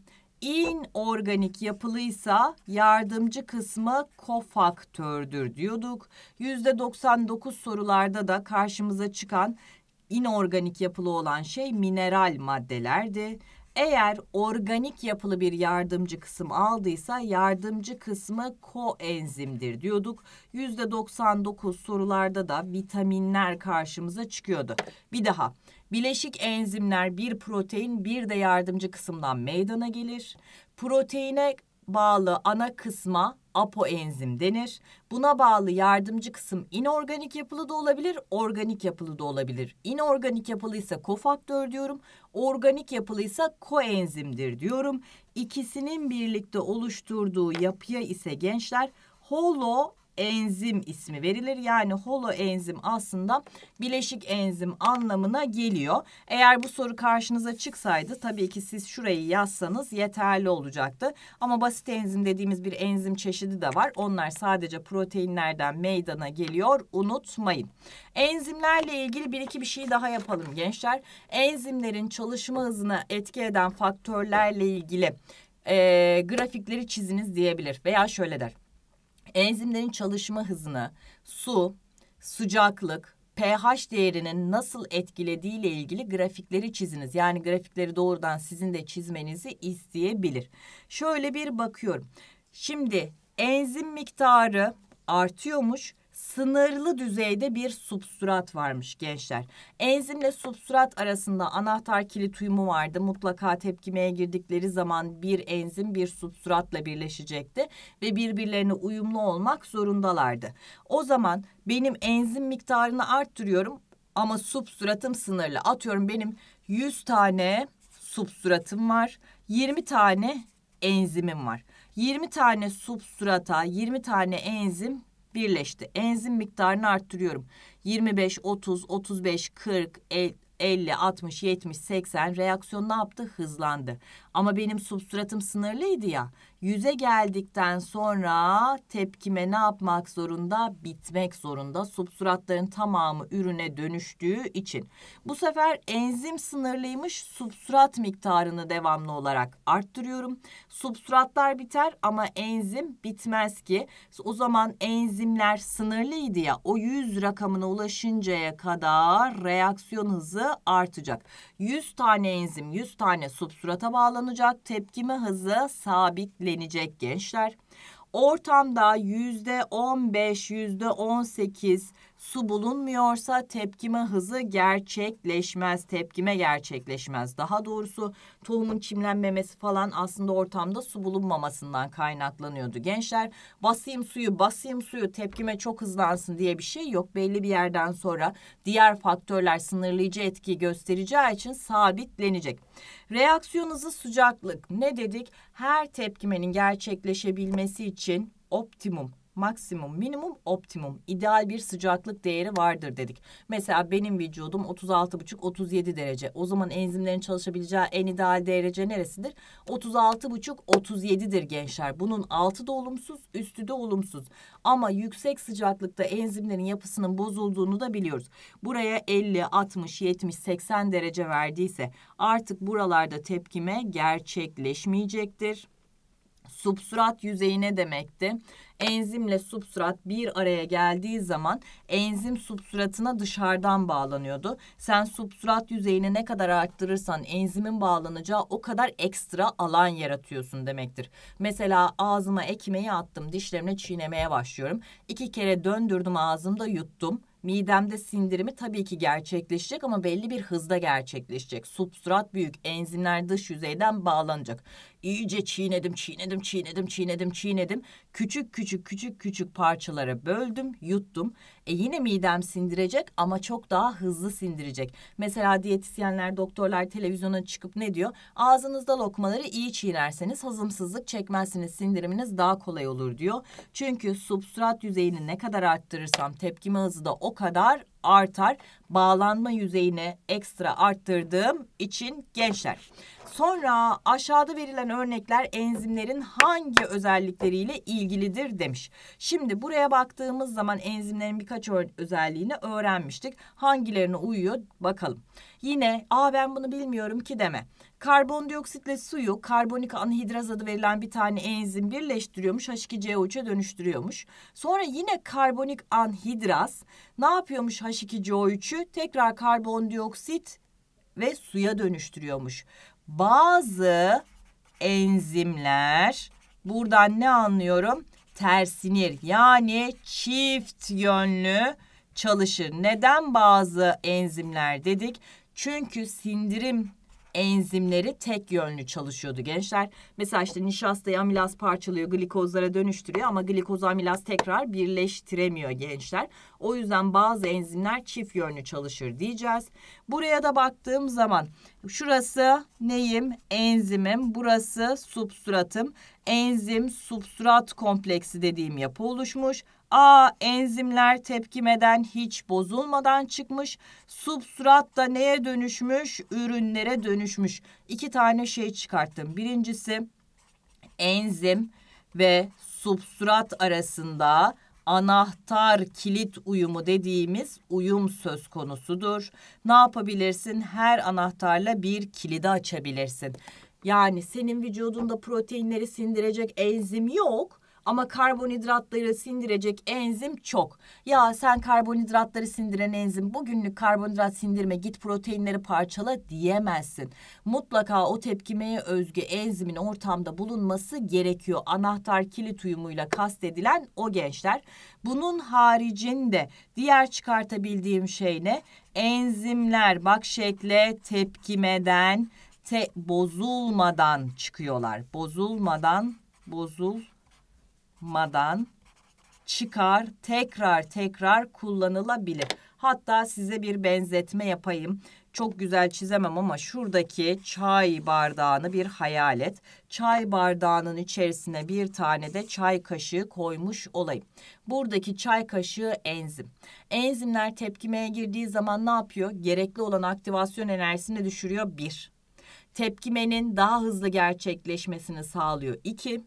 inorganik yapılıysa yardımcı kısmı kofaktördür diyorduk. %99 sorularda da karşımıza çıkan inorganik yapılı olan şey mineral maddelerdi. Eğer organik yapılı bir yardımcı kısım aldıysa yardımcı kısmı koenzimdir diyorduk. %99 sorularda da vitaminler karşımıza çıkıyordu. Bir daha Bileşik enzimler bir protein bir de yardımcı kısımdan meydana gelir. Proteine bağlı ana kısma apoenzim denir. Buna bağlı yardımcı kısım inorganik yapılı da olabilir, organik yapılı da olabilir. İnorganik yapılıysa kofaktör diyorum, organik yapılıysa koenzimdir diyorum. İkisinin birlikte oluşturduğu yapıya ise gençler holo enzim ismi verilir. Yani holo enzim aslında bileşik enzim anlamına geliyor. Eğer bu soru karşınıza çıksaydı tabii ki siz şurayı yazsanız yeterli olacaktı. Ama basit enzim dediğimiz bir enzim çeşidi de var. Onlar sadece proteinlerden meydana geliyor. Unutmayın. Enzimlerle ilgili bir iki bir şey daha yapalım gençler. Enzimlerin çalışma hızına etki eden faktörlerle ilgili e, grafikleri çiziniz diyebilir veya şöyle der enzimlerin çalışma hızını, su, sıcaklık, pH değerinin nasıl etkilediği ile ilgili grafikleri çiziniz. Yani grafikleri doğrudan sizin de çizmenizi isteyebilir. Şöyle bir bakıyorum. Şimdi enzim miktarı artıyormuş sınırlı düzeyde bir substrat varmış gençler. Enzimle substrat arasında anahtar kilit uyumu vardı. Mutlaka tepkimeye girdikleri zaman bir enzim bir substratla birleşecekti ve birbirlerine uyumlu olmak zorundalardı. O zaman benim enzim miktarını arttırıyorum ama substratım sınırlı. Atıyorum benim 100 tane substratım var. 20 tane enzimim var. 20 tane substrata, 20 tane enzim birleşti. Enzim miktarını arttırıyorum. 25, 30, 35, 40, 50, 50, 60, 70, 80 reaksiyon ne yaptı? Hızlandı. Ama benim substratım sınırlıydı ya yüze geldikten sonra tepkime ne yapmak zorunda? Bitmek zorunda. Substratların tamamı ürüne dönüştüğü için. Bu sefer enzim sınırlıymış substrat miktarını devamlı olarak arttırıyorum. Substratlar biter ama enzim bitmez ki. O zaman enzimler sınırlıydı ya o 100 rakamına ulaşıncaya kadar reaksiyon hızı artacak. 100 tane enzim 100 tane substrata bağlanacak. Tepkime hızı sabitlenecek gençler. Ortamda %15, %18 Su bulunmuyorsa tepkime hızı gerçekleşmez, tepkime gerçekleşmez. Daha doğrusu tohumun çimlenmemesi falan aslında ortamda su bulunmamasından kaynaklanıyordu. Gençler basayım suyu, basayım suyu tepkime çok hızlansın diye bir şey yok. Belli bir yerden sonra diğer faktörler sınırlayıcı etki göstereceği için sabitlenecek. Reaksiyon hızı sıcaklık. Ne dedik? Her tepkimenin gerçekleşebilmesi için optimum maksimum, minimum, optimum ideal bir sıcaklık değeri vardır dedik. Mesela benim vücudum 36,5-37 derece. O zaman enzimlerin çalışabileceği en ideal derece neresidir? 36,5-37'dir gençler. Bunun altı da olumsuz, üstü de olumsuz. Ama yüksek sıcaklıkta enzimlerin yapısının bozulduğunu da biliyoruz. Buraya 50, 60, 70, 80 derece verdiyse artık buralarda tepkime gerçekleşmeyecektir substrat yüzeyine demekti. Enzimle substrat bir araya geldiği zaman enzim substratına dışarıdan bağlanıyordu. Sen substrat yüzeyini ne kadar arttırırsan enzimin bağlanacağı o kadar ekstra alan yaratıyorsun demektir. Mesela ağzıma ekmeği attım, dişlerimle çiğnemeye başlıyorum. İki kere döndürdüm ağzımda yuttum midemde sindirimi tabii ki gerçekleşecek ama belli bir hızda gerçekleşecek. Substrat büyük, enzimler dış yüzeyden bağlanacak. İyice çiğnedim, çiğnedim, çiğnedim, çiğnedim, çiğnedim. Küçük küçük küçük küçük parçalara böldüm, yuttum. E yine midem sindirecek ama çok daha hızlı sindirecek. Mesela diyetisyenler, doktorlar televizyona çıkıp ne diyor? Ağzınızda lokmaları iyi çiğnerseniz hazımsızlık çekmezsiniz, sindiriminiz daha kolay olur diyor. Çünkü substrat yüzeyini ne kadar arttırırsam tepkime hızı da o kadar artar. Bağlanma yüzeyini ekstra arttırdığım için gençler. Sonra aşağıda verilen örnekler enzimlerin hangi özellikleriyle ilgilidir demiş. Şimdi buraya baktığımız zaman enzimlerin birkaç özelliğini öğrenmiştik. Hangilerine uyuyor bakalım. Yine aa ben bunu bilmiyorum ki deme karbondioksitle suyu karbonik anhidraz adı verilen bir tane enzim birleştiriyormuş. H2CO3'e dönüştürüyormuş. Sonra yine karbonik anhidraz ne yapıyormuş H2CO3'ü? Tekrar karbondioksit ve suya dönüştürüyormuş. Bazı enzimler buradan ne anlıyorum? Tersinir yani çift yönlü çalışır. Neden bazı enzimler dedik? Çünkü sindirim enzimleri tek yönlü çalışıyordu gençler. Mesela işte nişastayı amilaz parçalıyor, glikozlara dönüştürüyor ama glikoz amilaz tekrar birleştiremiyor gençler. O yüzden bazı enzimler çift yönlü çalışır diyeceğiz. Buraya da baktığım zaman şurası neyim? Enzimim. Burası substratım. Enzim substrat kompleksi dediğim yapı oluşmuş. A enzimler tepkimeden hiç bozulmadan çıkmış. Substrat da neye dönüşmüş? Ürünlere dönüşmüş. İki tane şey çıkarttım. Birincisi enzim ve substrat arasında anahtar kilit uyumu dediğimiz uyum söz konusudur. Ne yapabilirsin? Her anahtarla bir kilidi açabilirsin. Yani senin vücudunda proteinleri sindirecek enzim yok ama karbonhidratları sindirecek enzim çok. Ya sen karbonhidratları sindiren enzim bugünlük karbonhidrat sindirme git proteinleri parçala diyemezsin. Mutlaka o tepkimeye özgü enzimin ortamda bulunması gerekiyor. Anahtar kilit uyumuyla kastedilen o gençler. Bunun haricinde diğer çıkartabildiğim şey ne? Enzimler bak şekle tepkimeden te bozulmadan çıkıyorlar. Bozulmadan bozul yapmadan çıkar, tekrar tekrar kullanılabilir. Hatta size bir benzetme yapayım. Çok güzel çizemem ama şuradaki çay bardağını bir hayal et. Çay bardağının içerisine bir tane de çay kaşığı koymuş olayım. Buradaki çay kaşığı enzim. Enzimler tepkimeye girdiği zaman ne yapıyor? Gerekli olan aktivasyon enerjisini düşürüyor. Bir. Tepkimenin daha hızlı gerçekleşmesini sağlıyor. İki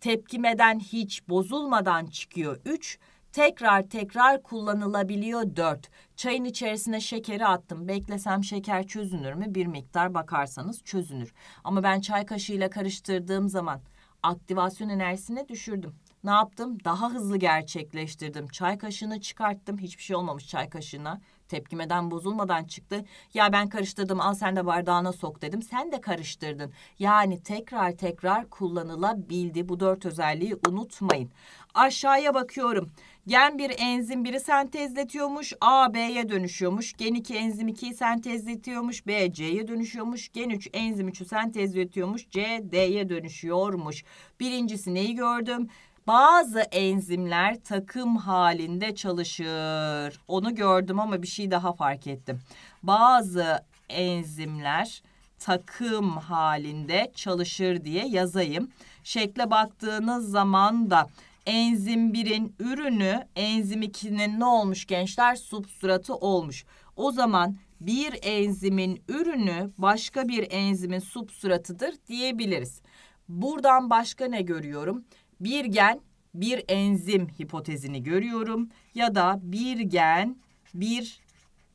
tepkimeden hiç bozulmadan çıkıyor 3 tekrar tekrar kullanılabiliyor 4. Çayın içerisine şekeri attım. Beklesem şeker çözünür mü? Bir miktar bakarsanız çözünür. Ama ben çay kaşığıyla karıştırdığım zaman aktivasyon enerjisini düşürdüm. Ne yaptım? Daha hızlı gerçekleştirdim. Çay kaşığını çıkarttım. Hiçbir şey olmamış çay kaşığına. Tepkimeden bozulmadan çıktı. Ya ben karıştırdım al sen de bardağına sok dedim. Sen de karıştırdın. Yani tekrar tekrar kullanılabildi. Bu dört özelliği unutmayın. Aşağıya bakıyorum. Gen bir enzim biri sentezletiyormuş. A B'ye dönüşüyormuş. Gen 2 enzim 2'yi sentezletiyormuş. B C'ye dönüşüyormuş. Gen 3 enzim 3'ü sentezletiyormuş. C D'ye dönüşüyormuş. Birincisi neyi gördüm? Bazı enzimler takım halinde çalışır. Onu gördüm ama bir şey daha fark ettim. Bazı enzimler takım halinde çalışır diye yazayım. Şekle baktığınız zaman da enzim 1'in ürünü enzim 2'nin ne olmuş gençler? Substratı olmuş. O zaman bir enzimin ürünü başka bir enzimin substratıdır diyebiliriz. Buradan başka ne görüyorum? bir gen bir enzim hipotezini görüyorum ya da bir gen bir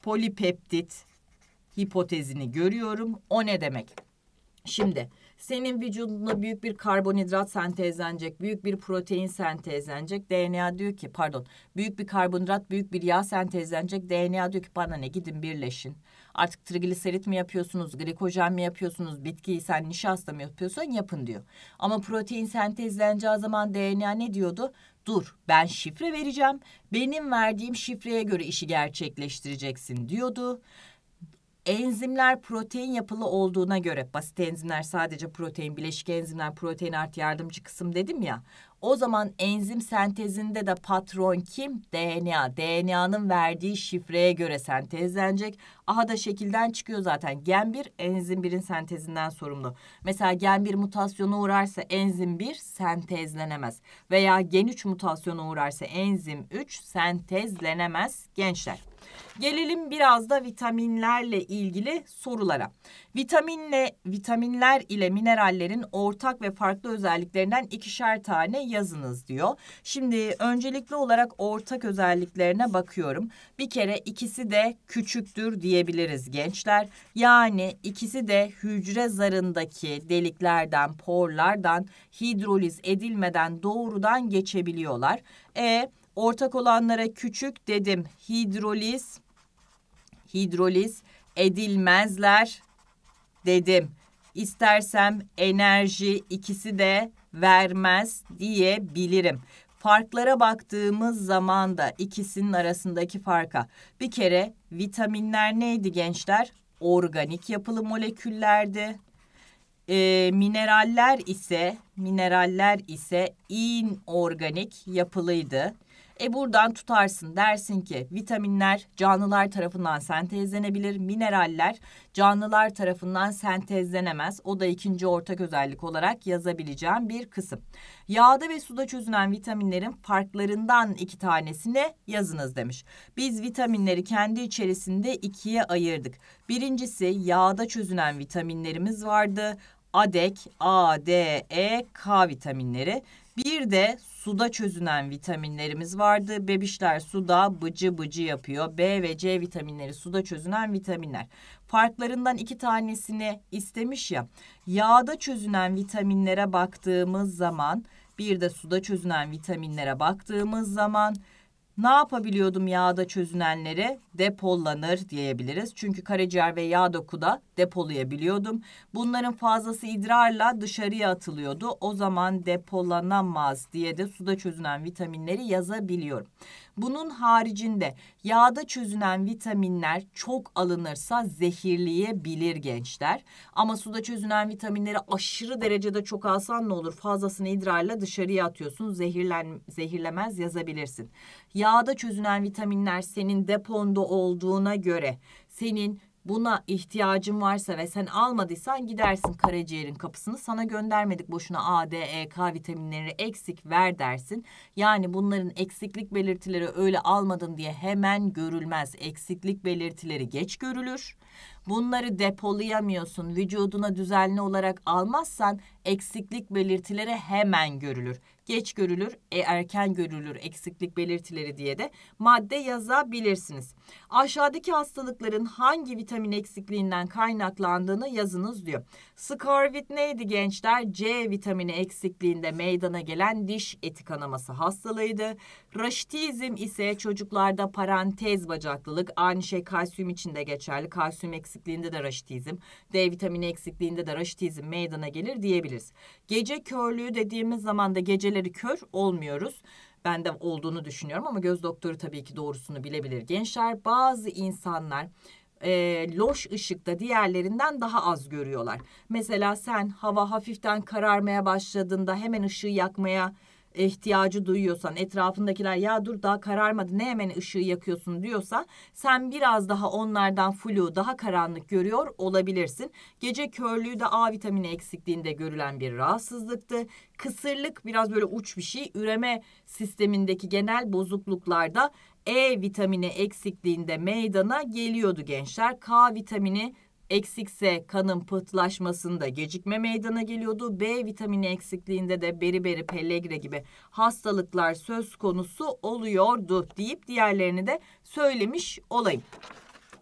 polipeptit hipotezini görüyorum. O ne demek? Şimdi senin vücudunda büyük bir karbonhidrat sentezlenecek, büyük bir protein sentezlenecek. DNA diyor ki pardon büyük bir karbonhidrat, büyük bir yağ sentezlenecek. DNA diyor ki bana ne gidin birleşin. Artık trigliserit mi yapıyorsunuz, glikojen mi yapıyorsunuz, bitkiyi sen nişasta mı yapıyorsan yapın diyor. Ama protein sentezleneceği zaman DNA ne diyordu? Dur ben şifre vereceğim. Benim verdiğim şifreye göre işi gerçekleştireceksin diyordu enzimler protein yapılı olduğuna göre basit enzimler sadece protein, bileşik enzimler protein artı yardımcı kısım dedim ya. O zaman enzim sentezinde de patron kim? DNA. DNA'nın verdiği şifreye göre sentezlenecek. Aha da şekilden çıkıyor zaten. Gen 1 enzim 1'in sentezinden sorumlu. Mesela gen 1 mutasyona uğrarsa enzim 1 sentezlenemez. Veya gen 3 mutasyona uğrarsa enzim 3 sentezlenemez gençler. Gelelim biraz da vitaminlerle ilgili sorulara. Vitaminle vitaminler ile minerallerin ortak ve farklı özelliklerinden ikişer tane yazınız diyor. Şimdi öncelikli olarak ortak özelliklerine bakıyorum. Bir kere ikisi de küçüktür diyebiliriz gençler. Yani ikisi de hücre zarındaki deliklerden, porlardan hidroliz edilmeden doğrudan geçebiliyorlar. E ortak olanlara küçük dedim hidroliz hidroliz edilmezler dedim. İstersem enerji ikisi de vermez diyebilirim. Farklara baktığımız zaman da ikisinin arasındaki farka. Bir kere vitaminler neydi gençler? Organik yapılı moleküllerdi. E, mineraller ise mineraller ise inorganik yapılıydı. E buradan tutarsın dersin ki vitaminler canlılar tarafından sentezlenebilir, mineraller canlılar tarafından sentezlenemez. O da ikinci ortak özellik olarak yazabileceğim bir kısım. Yağda ve suda çözünen vitaminlerin farklarından iki tanesini yazınız demiş. Biz vitaminleri kendi içerisinde ikiye ayırdık. Birincisi yağda çözünen vitaminlerimiz vardı. ADEK, A, D, E, K vitaminleri. Bir de suda çözünen vitaminlerimiz vardı. Bebişler suda bıcı bıcı yapıyor. B ve C vitaminleri suda çözünen vitaminler. Farklarından iki tanesini istemiş ya. Yağda çözünen vitaminlere baktığımız zaman bir de suda çözünen vitaminlere baktığımız zaman ne yapabiliyordum yağda çözünenleri? Depollanır diyebiliriz. Çünkü karaciğer ve yağ dokuda depolayabiliyordum. Bunların fazlası idrarla dışarıya atılıyordu. O zaman depolanamaz diye de suda çözünen vitaminleri yazabiliyorum. Bunun haricinde yağda çözünen vitaminler çok alınırsa zehirleyebilir gençler. Ama suda çözünen vitaminleri aşırı derecede çok alsan ne olur? Fazlasını idrarla dışarıya atıyorsun. Zehirlen, zehirlemez yazabilirsin. Yağda çözünen vitaminler senin deponda olduğuna göre senin buna ihtiyacın varsa ve sen almadıysan gidersin karaciğerin kapısını sana göndermedik boşuna A, D, E, K vitaminleri eksik ver dersin. Yani bunların eksiklik belirtileri öyle almadın diye hemen görülmez. Eksiklik belirtileri geç görülür bunları depolayamıyorsun, vücuduna düzenli olarak almazsan eksiklik belirtileri hemen görülür. Geç görülür, e, erken görülür eksiklik belirtileri diye de madde yazabilirsiniz. Aşağıdaki hastalıkların hangi vitamin eksikliğinden kaynaklandığını yazınız diyor. Scarvet neydi gençler? C vitamini eksikliğinde meydana gelen diş eti kanaması hastalığıydı. Raşitizm ise çocuklarda parantez bacaklılık. Aynı şey kalsiyum için de geçerli. Kalsiyum eksikliğinde de raşitizm, D vitamini eksikliğinde de raşitizm meydana gelir diyebiliriz. Gece körlüğü dediğimiz zaman da geceleri kör olmuyoruz ben de olduğunu düşünüyorum ama göz doktoru tabii ki doğrusunu bilebilir. Gençler bazı insanlar e, loş ışıkta diğerlerinden daha az görüyorlar. Mesela sen hava hafiften kararmaya başladığında hemen ışığı yakmaya ihtiyacı duyuyorsan, etrafındakiler ya dur daha kararmadı ne hemen ışığı yakıyorsun diyorsa sen biraz daha onlardan flu, daha karanlık görüyor olabilirsin. Gece körlüğü de A vitamini eksikliğinde görülen bir rahatsızlıktı. Kısırlık biraz böyle uç bir şey. Üreme sistemindeki genel bozukluklarda e vitamini eksikliğinde meydana geliyordu gençler. K vitamini eksikse kanın pıhtılaşmasında gecikme meydana geliyordu. B vitamini eksikliğinde de beriberi, pellegre gibi hastalıklar söz konusu oluyordu deyip diğerlerini de söylemiş olayım.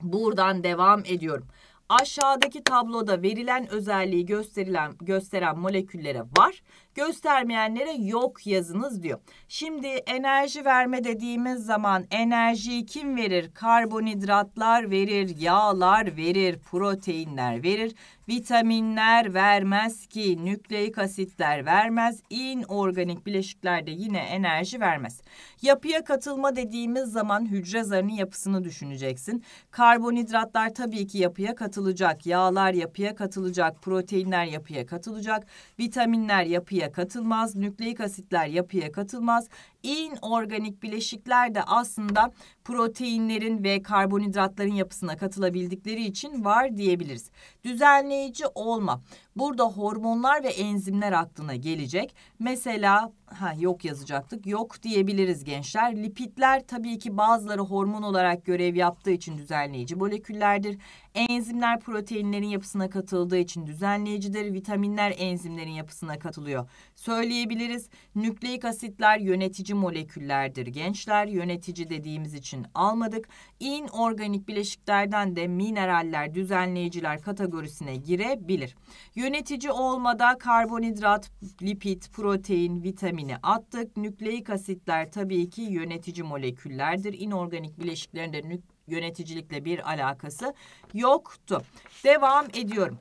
Buradan devam ediyorum. Aşağıdaki tabloda verilen özelliği gösterilen gösteren moleküllere var göstermeyenlere yok yazınız diyor. Şimdi enerji verme dediğimiz zaman enerjiyi kim verir? Karbonhidratlar verir, yağlar verir, proteinler verir. Vitaminler vermez ki, nükleik asitler vermez, inorganik bileşikler de yine enerji vermez. Yapıya katılma dediğimiz zaman hücre zarının yapısını düşüneceksin. Karbonhidratlar tabii ki yapıya katılacak, yağlar yapıya katılacak, proteinler yapıya katılacak, vitaminler yapıya yapıya katılmaz, nükleik asitler yapıya katılmaz, inorganik bileşikler de aslında proteinlerin ve karbonhidratların yapısına katılabildikleri için var diyebiliriz. Düzenleyici olma. Burada hormonlar ve enzimler aklına gelecek. Mesela ha yok yazacaktık. Yok diyebiliriz gençler. Lipitler tabii ki bazıları hormon olarak görev yaptığı için düzenleyici moleküllerdir. Enzimler proteinlerin yapısına katıldığı için düzenleyicidir. Vitaminler enzimlerin yapısına katılıyor. Söyleyebiliriz. Nükleik asitler yönetici yönetici moleküllerdir gençler. Yönetici dediğimiz için almadık. İnorganik bileşiklerden de mineraller, düzenleyiciler kategorisine girebilir. Yönetici olmada karbonhidrat, lipid, protein, vitamini attık. Nükleik asitler tabii ki yönetici moleküllerdir. İnorganik bileşiklerin de yöneticilikle bir alakası yoktu. Devam ediyorum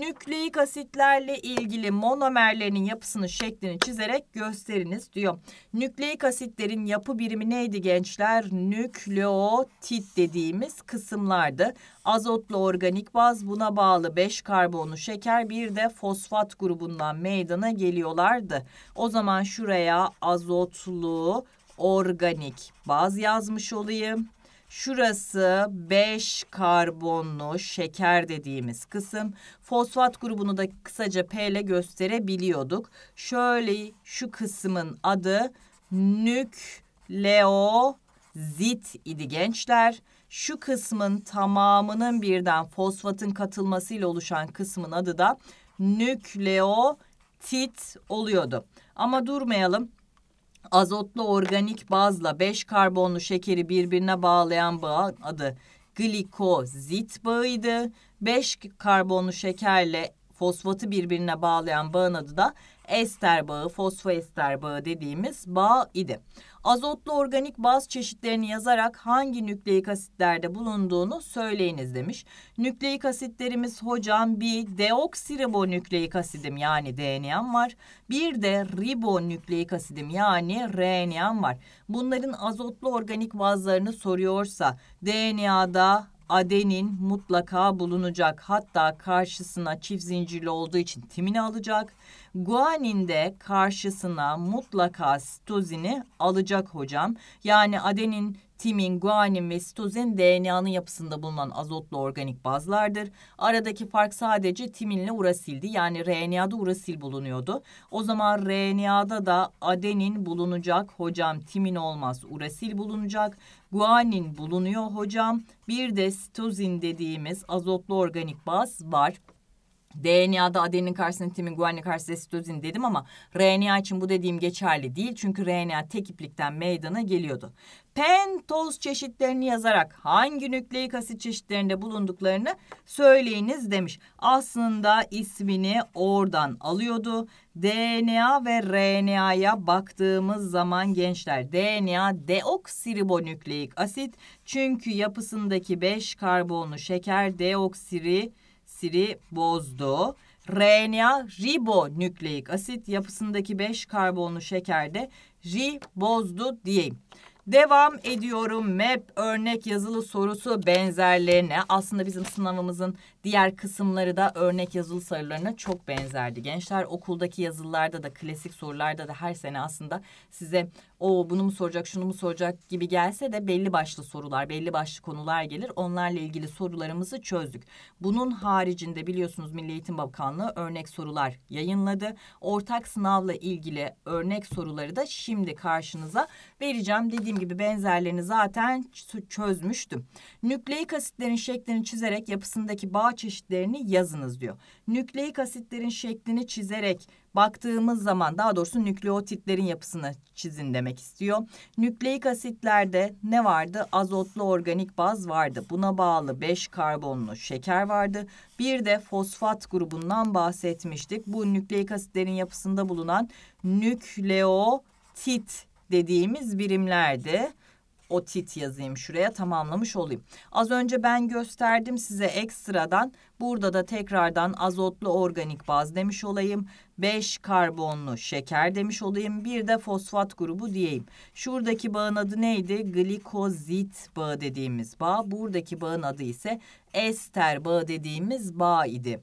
nükleik asitlerle ilgili monomerlerinin yapısını şeklini çizerek gösteriniz diyor. Nükleik asitlerin yapı birimi neydi gençler? Nükleotit dediğimiz kısımlardı. Azotlu organik baz buna bağlı 5 karbonlu şeker bir de fosfat grubundan meydana geliyorlardı. O zaman şuraya azotlu organik baz yazmış olayım. Şurası 5 karbonlu şeker dediğimiz kısım. Fosfat grubunu da kısaca P ile gösterebiliyorduk. Şöyle şu kısmın adı nükleozit idi gençler. Şu kısmın tamamının birden fosfatın katılmasıyla oluşan kısmın adı da nükleotit oluyordu. Ama durmayalım azotlu organik bazla 5 karbonlu şekeri birbirine bağlayan bağ adı glikozit bağıydı. 5 karbonlu şekerle fosfatı birbirine bağlayan bağın adı da ester bağı, fosfoester bağı dediğimiz bağ idi. Azotlu organik baz çeşitlerini yazarak hangi nükleik asitlerde bulunduğunu söyleyiniz demiş. Nükleik asitlerimiz hocam bir deoksiribonükleik asidim yani DNA'm var. Bir de ribonükleik asidim yani RNA'm var. Bunların azotlu organik bazlarını soruyorsa DNA'da adenin mutlaka bulunacak. Hatta karşısına çift zincirli olduğu için timini alacak. Guanin de karşısına mutlaka sitozini alacak hocam. Yani adenin timin, guanin ve sitozin DNA'nın yapısında bulunan azotlu organik bazlardır. Aradaki fark sadece timinle urasildi. Yani RNA'da urasil bulunuyordu. O zaman RNA'da da adenin bulunacak. Hocam timin olmaz urasil bulunacak. Guanin bulunuyor hocam. Bir de sitozin dediğimiz azotlu organik baz var. DNA'da adenin karsin, timin, guanin karsin, sitozin dedim ama RNA için bu dediğim geçerli değil. Çünkü RNA tek iplikten meydana geliyordu. Pentoz çeşitlerini yazarak hangi nükleik asit çeşitlerinde bulunduklarını söyleyiniz demiş. Aslında ismini oradan alıyordu. DNA ve RNA'ya baktığımız zaman gençler DNA deoksiribonükleik asit çünkü yapısındaki 5 karbonlu şeker deoksiri iksiri bozdu. RNA ribonükleik asit yapısındaki 5 karbonlu şekerde bozdu diyeyim. Devam ediyorum. MEP örnek yazılı sorusu benzerlerine aslında bizim sınavımızın Diğer kısımları da örnek yazılı sorularına çok benzerdi. Gençler okuldaki yazılılarda da klasik sorularda da her sene aslında size o bunu mu soracak şunu mu soracak gibi gelse de belli başlı sorular belli başlı konular gelir. Onlarla ilgili sorularımızı çözdük. Bunun haricinde biliyorsunuz Milli Eğitim Bakanlığı örnek sorular yayınladı. Ortak sınavla ilgili örnek soruları da şimdi karşınıza vereceğim. Dediğim gibi benzerlerini zaten çözmüştüm. Nükleik asitlerin şeklini çizerek yapısındaki bağ çeşitlerini yazınız diyor. Nükleik asitlerin şeklini çizerek baktığımız zaman daha doğrusu nükleotitlerin yapısını çizin demek istiyor. Nükleik asitlerde ne vardı? Azotlu organik baz vardı. Buna bağlı 5 karbonlu şeker vardı. Bir de fosfat grubundan bahsetmiştik. Bu nükleik asitlerin yapısında bulunan nükleotit dediğimiz birimlerdi otit yazayım şuraya tamamlamış olayım. Az önce ben gösterdim size ekstradan burada da tekrardan azotlu organik baz demiş olayım. 5 karbonlu şeker demiş olayım. Bir de fosfat grubu diyeyim. Şuradaki bağın adı neydi? Glikozit bağı dediğimiz bağ. Buradaki bağın adı ise ester bağı dediğimiz bağ idi.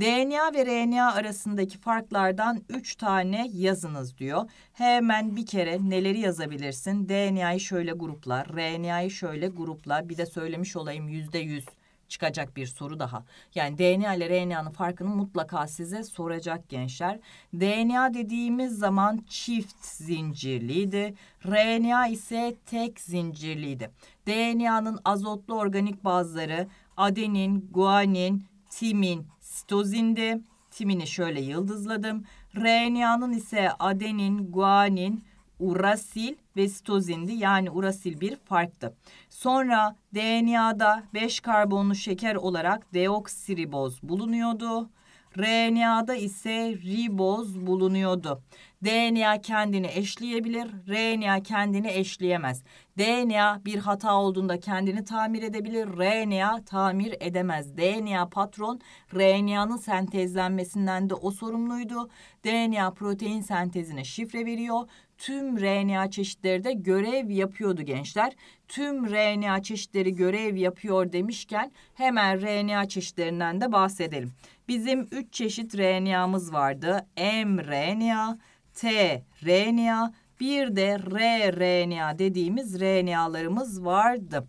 DNA ve RNA arasındaki farklardan üç tane yazınız diyor. Hemen bir kere neleri yazabilirsin? DNA'yı şöyle grupla, RNA'yı şöyle grupla. Bir de söylemiş olayım yüzde yüz çıkacak bir soru daha. Yani DNA ile RNA'nın farkını mutlaka size soracak gençler. DNA dediğimiz zaman çift zincirliydi. RNA ise tek zincirliydi. DNA'nın azotlu organik bazları adenin, guanin, timin, sitozindi. Timini şöyle yıldızladım. RNA'nın ise adenin, guanin, urasil ve sitozindi yani urasil bir farktı. Sonra DNA'da 5 karbonlu şeker olarak deoksiriboz bulunuyordu. RNA'da ise riboz bulunuyordu. DNA kendini eşleyebilir, RNA kendini eşleyemez. DNA bir hata olduğunda kendini tamir edebilir, RNA tamir edemez. DNA patron RNA'nın sentezlenmesinden de o sorumluydu. DNA protein sentezine şifre veriyor. Tüm RNA çeşitleri de görev yapıyordu gençler. Tüm RNA çeşitleri görev yapıyor demişken hemen RNA çeşitlerinden de bahsedelim. Bizim üç çeşit RNA'mız vardı. mRNA, tRNA, bir de rRNA dediğimiz RNA'larımız vardı.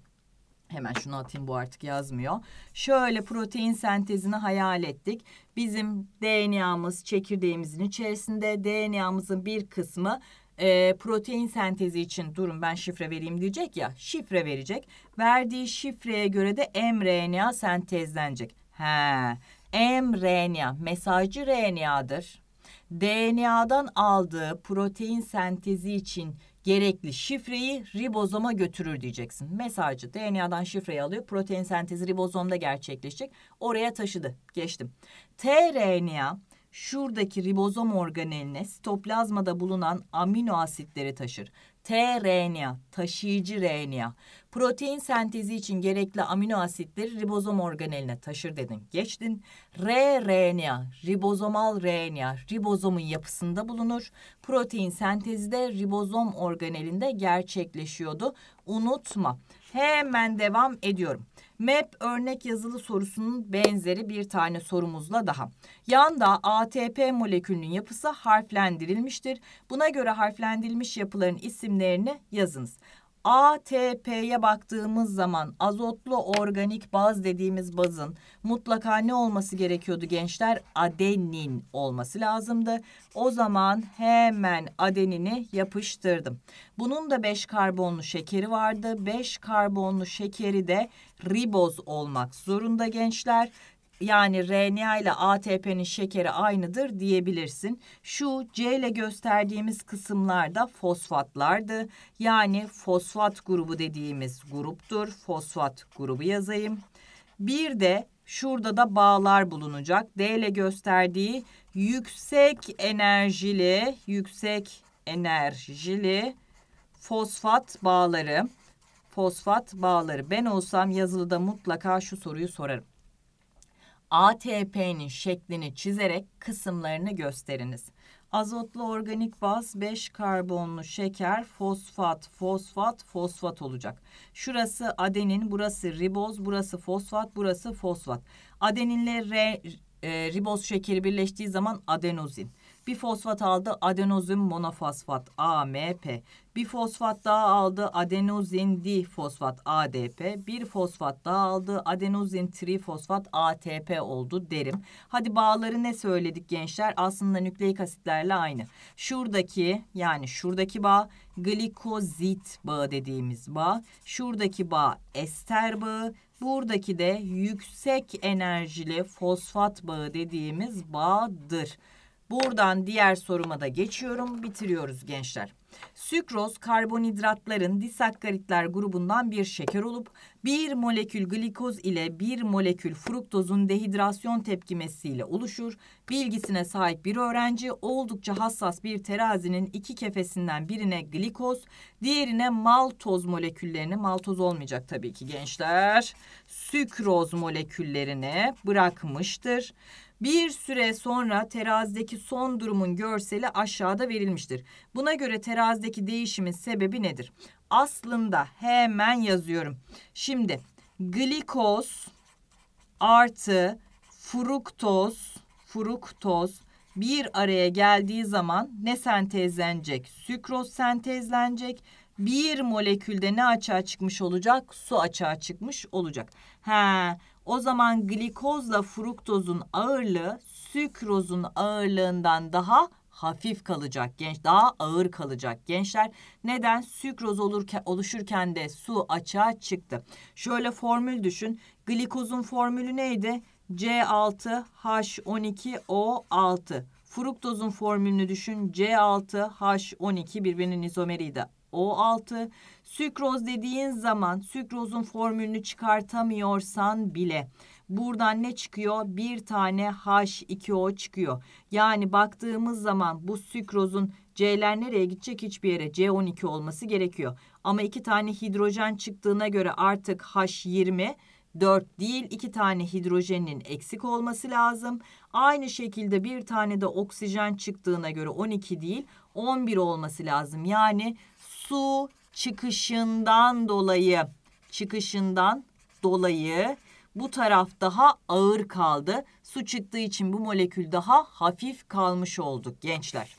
Hemen şunu atayım bu artık yazmıyor. Şöyle protein sentezini hayal ettik. Bizim DNA'mız çekirdeğimizin içerisinde DNA'mızın bir kısmı e, protein sentezi için durun ben şifre vereyim diyecek ya şifre verecek. Verdiği şifreye göre de mRNA sentezlenecek. He mRNA mesajcı RNA'dır. DNA'dan aldığı protein sentezi için gerekli şifreyi ribozoma götürür diyeceksin. Mesajcı DNA'dan şifreyi alıyor. Protein sentezi ribozomda gerçekleşecek. Oraya taşıdı. Geçtim. tRNA şuradaki ribozom organeline sitoplazmada bulunan amino asitleri taşır. tRNA taşıyıcı RNA. Protein sentezi için gerekli amino asitleri ribozom organeline taşır dedin. Geçtin. RRNA, ribozomal RNA, ribozomun yapısında bulunur. Protein sentezi de ribozom organelinde gerçekleşiyordu. Unutma. Hemen devam ediyorum. MEP örnek yazılı sorusunun benzeri bir tane sorumuzla daha. Yanda ATP molekülünün yapısı harflendirilmiştir. Buna göre harflendirilmiş yapıların isimlerini yazınız. ATP'ye baktığımız zaman azotlu organik baz dediğimiz bazın mutlaka ne olması gerekiyordu gençler? Adenin olması lazımdı. O zaman hemen adenini yapıştırdım. Bunun da 5 karbonlu şekeri vardı. 5 karbonlu şekeri de riboz olmak zorunda gençler yani RNA ile ATP'nin şekeri aynıdır diyebilirsin. Şu C ile gösterdiğimiz kısımlarda fosfatlardı. Yani fosfat grubu dediğimiz gruptur. Fosfat grubu yazayım. Bir de şurada da bağlar bulunacak. D ile gösterdiği yüksek enerjili, yüksek enerjili fosfat bağları. Fosfat bağları. Ben olsam yazılıda mutlaka şu soruyu sorarım. ATP'nin şeklini çizerek kısımlarını gösteriniz. Azotlu organik baz, 5 karbonlu şeker, fosfat, fosfat, fosfat olacak. Şurası adenin, burası riboz, burası fosfat, burası fosfat. Adeninle re, e, riboz şekeri birleştiği zaman adenozin. Bir fosfat aldı adenozin monofosfat AMP. Bir fosfat daha aldı adenozin difosfat ADP. Bir fosfat daha aldı adenozin trifosfat ATP oldu derim. Hadi bağları ne söyledik gençler? Aslında nükleik asitlerle aynı. Şuradaki yani şuradaki bağ glikozit bağı dediğimiz bağ. Şuradaki bağ ester bağı. Buradaki de yüksek enerjili fosfat bağı dediğimiz bağdır. Buradan diğer soruma da geçiyorum. Bitiriyoruz gençler. Sükroz karbonhidratların disakkaritler grubundan bir şeker olup bir molekül glikoz ile bir molekül fruktozun dehidrasyon tepkimesiyle oluşur. Bilgisine sahip bir öğrenci oldukça hassas bir terazinin iki kefesinden birine glikoz, diğerine maltoz moleküllerini, maltoz olmayacak tabii ki gençler, sükroz moleküllerini bırakmıştır. Bir süre sonra terazideki son durumun görseli aşağıda verilmiştir. Buna göre terazideki değişimin sebebi nedir? Aslında hemen yazıyorum. Şimdi glikoz artı fruktoz fruktoz bir araya geldiği zaman ne sentezlenecek? Sükroz sentezlenecek. Bir molekülde ne açığa çıkmış olacak? Su açığa çıkmış olacak. He, o zaman glikozla fruktozun ağırlığı sükrozun ağırlığından daha hafif kalacak genç daha ağır kalacak gençler. Neden? Sükroz olurken, oluşurken de su açığa çıktı. Şöyle formül düşün. Glikozun formülü neydi? C6H12O6. Fruktozun formülünü düşün. C6H12 birbirinin izomeriydi. O6 Sükroz dediğin zaman sükrozun formülünü çıkartamıyorsan bile buradan ne çıkıyor? Bir tane H2O çıkıyor. Yani baktığımız zaman bu sükrozun C'ler nereye gidecek? Hiçbir yere C12 olması gerekiyor. Ama iki tane hidrojen çıktığına göre artık H20 4 değil 2 tane hidrojenin eksik olması lazım. Aynı şekilde bir tane de oksijen çıktığına göre 12 değil 11 olması lazım. Yani su çıkışından dolayı çıkışından dolayı bu taraf daha ağır kaldı. Su çıktığı için bu molekül daha hafif kalmış olduk gençler.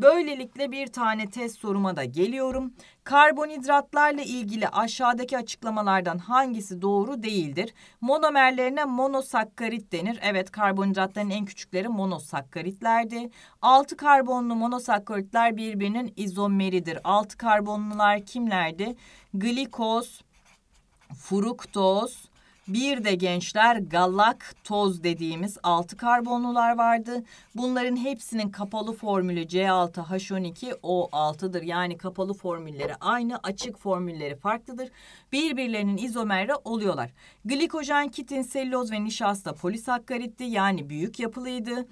Böylelikle bir tane test soruma da geliyorum. Karbonhidratlarla ilgili aşağıdaki açıklamalardan hangisi doğru değildir? Monomerlerine monosakkarit denir. Evet karbonhidratların en küçükleri monosakkaritlerdi. 6 karbonlu monosakkaritler birbirinin izomeridir. 6 karbonlular kimlerdi? Glikoz, fruktoz, bir de gençler galak toz dediğimiz altı karbonlular vardı. Bunların hepsinin kapalı formülü C6H12O6'dır. Yani kapalı formülleri aynı, açık formülleri farklıdır. Birbirlerinin izomeri oluyorlar. Glikojen, kitin, selüloz ve nişasta polisakkaritti yani büyük yapılıydı.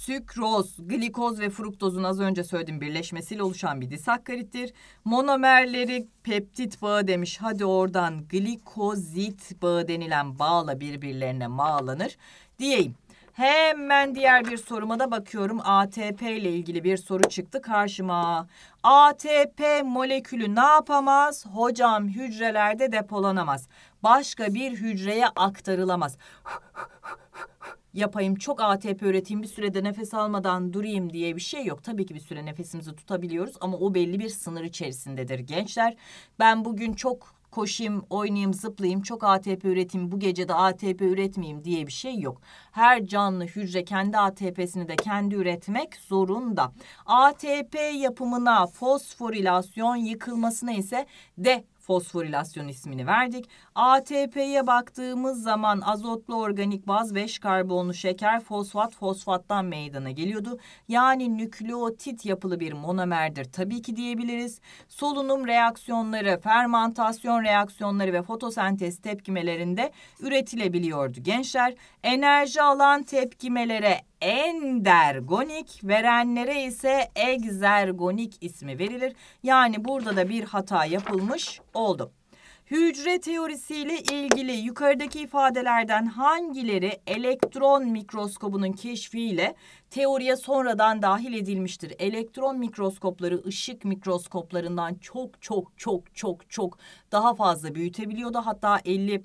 Sükroz, glikoz ve fruktozun az önce söylediğim birleşmesiyle oluşan bir disakkarittir. Monomerleri peptit bağı demiş. Hadi oradan glikozit bağı denilen bağla birbirlerine bağlanır diyeyim. Hemen diğer bir soruma da bakıyorum. ATP ile ilgili bir soru çıktı karşıma. ATP molekülü ne yapamaz? Hocam hücrelerde depolanamaz. Başka bir hücreye aktarılamaz. yapayım, çok ATP üreteyim, bir sürede nefes almadan durayım diye bir şey yok. Tabii ki bir süre nefesimizi tutabiliyoruz ama o belli bir sınır içerisindedir gençler. Ben bugün çok koşayım, oynayayım, zıplayayım, çok ATP üreteyim, bu gece de ATP üretmeyeyim diye bir şey yok. Her canlı hücre kendi ATP'sini de kendi üretmek zorunda. ATP yapımına fosforilasyon yıkılmasına ise de fosforilasyon ismini verdik. ATP'ye baktığımız zaman azotlu organik baz 5 karbonlu şeker fosfat fosfattan meydana geliyordu. Yani nükleotit yapılı bir monomerdir tabii ki diyebiliriz. Solunum reaksiyonları, fermantasyon reaksiyonları ve fotosentez tepkimelerinde üretilebiliyordu gençler. Enerji alan tepkimelere endergonik verenlere ise egzergonik ismi verilir. Yani burada da bir hata yapılmış oldu. Hücre teorisiyle ilgili yukarıdaki ifadelerden hangileri elektron mikroskobunun keşfiyle teoriye sonradan dahil edilmiştir? Elektron mikroskopları ışık mikroskoplarından çok çok çok çok çok daha fazla büyütebiliyordu. Hatta 50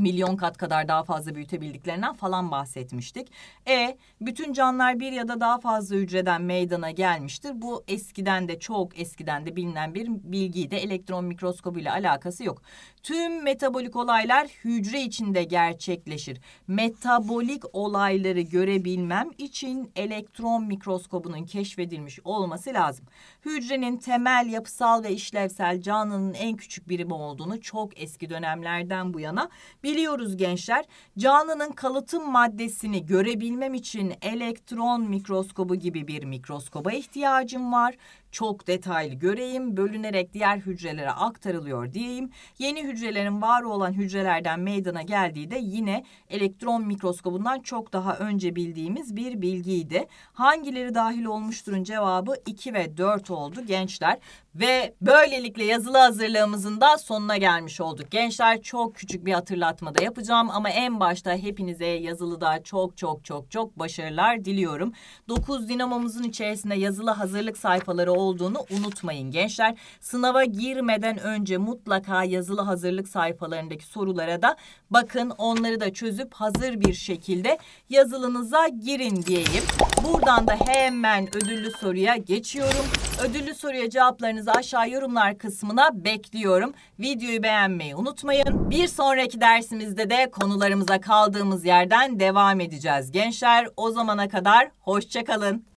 milyon kat kadar daha fazla büyütebildiklerinden falan bahsetmiştik. E bütün canlılar bir ya da daha fazla hücreden meydana gelmiştir. Bu eskiden de çok eskiden de bilinen bir bilgiyi de elektron mikroskobu ile alakası yok. Tüm metabolik olaylar hücre içinde gerçekleşir. Metabolik olayları görebilmem için elektron mikroskobunun keşfedilmiş olması lazım. Hücrenin temel yapısal ve işlevsel canlının en küçük birimi olduğunu çok eski dönemlerden bu yana bir Biliyoruz gençler canlının kalıtım maddesini görebilmem için elektron mikroskobu gibi bir mikroskoba ihtiyacım var çok detaylı göreyim, bölünerek diğer hücrelere aktarılıyor diyeyim. Yeni hücrelerin var olan hücrelerden meydana geldiği de yine elektron mikroskobundan çok daha önce bildiğimiz bir bilgiydi. Hangileri dahil olmuşturun cevabı 2 ve 4 oldu gençler. Ve böylelikle yazılı hazırlığımızın da sonuna gelmiş olduk. Gençler çok küçük bir hatırlatma da yapacağım ama en başta hepinize yazılıda çok çok çok çok başarılar diliyorum. 9 dinamomuzun içerisinde yazılı hazırlık sayfaları olduğunu unutmayın gençler. Sınava girmeden önce mutlaka yazılı hazırlık sayfalarındaki sorulara da bakın. Onları da çözüp hazır bir şekilde yazılınıza girin diyeyim. Buradan da hemen ödüllü soruya geçiyorum. Ödüllü soruya cevaplarınızı aşağı yorumlar kısmına bekliyorum. Videoyu beğenmeyi unutmayın. Bir sonraki dersimizde de konularımıza kaldığımız yerden devam edeceğiz gençler. O zamana kadar hoşçakalın.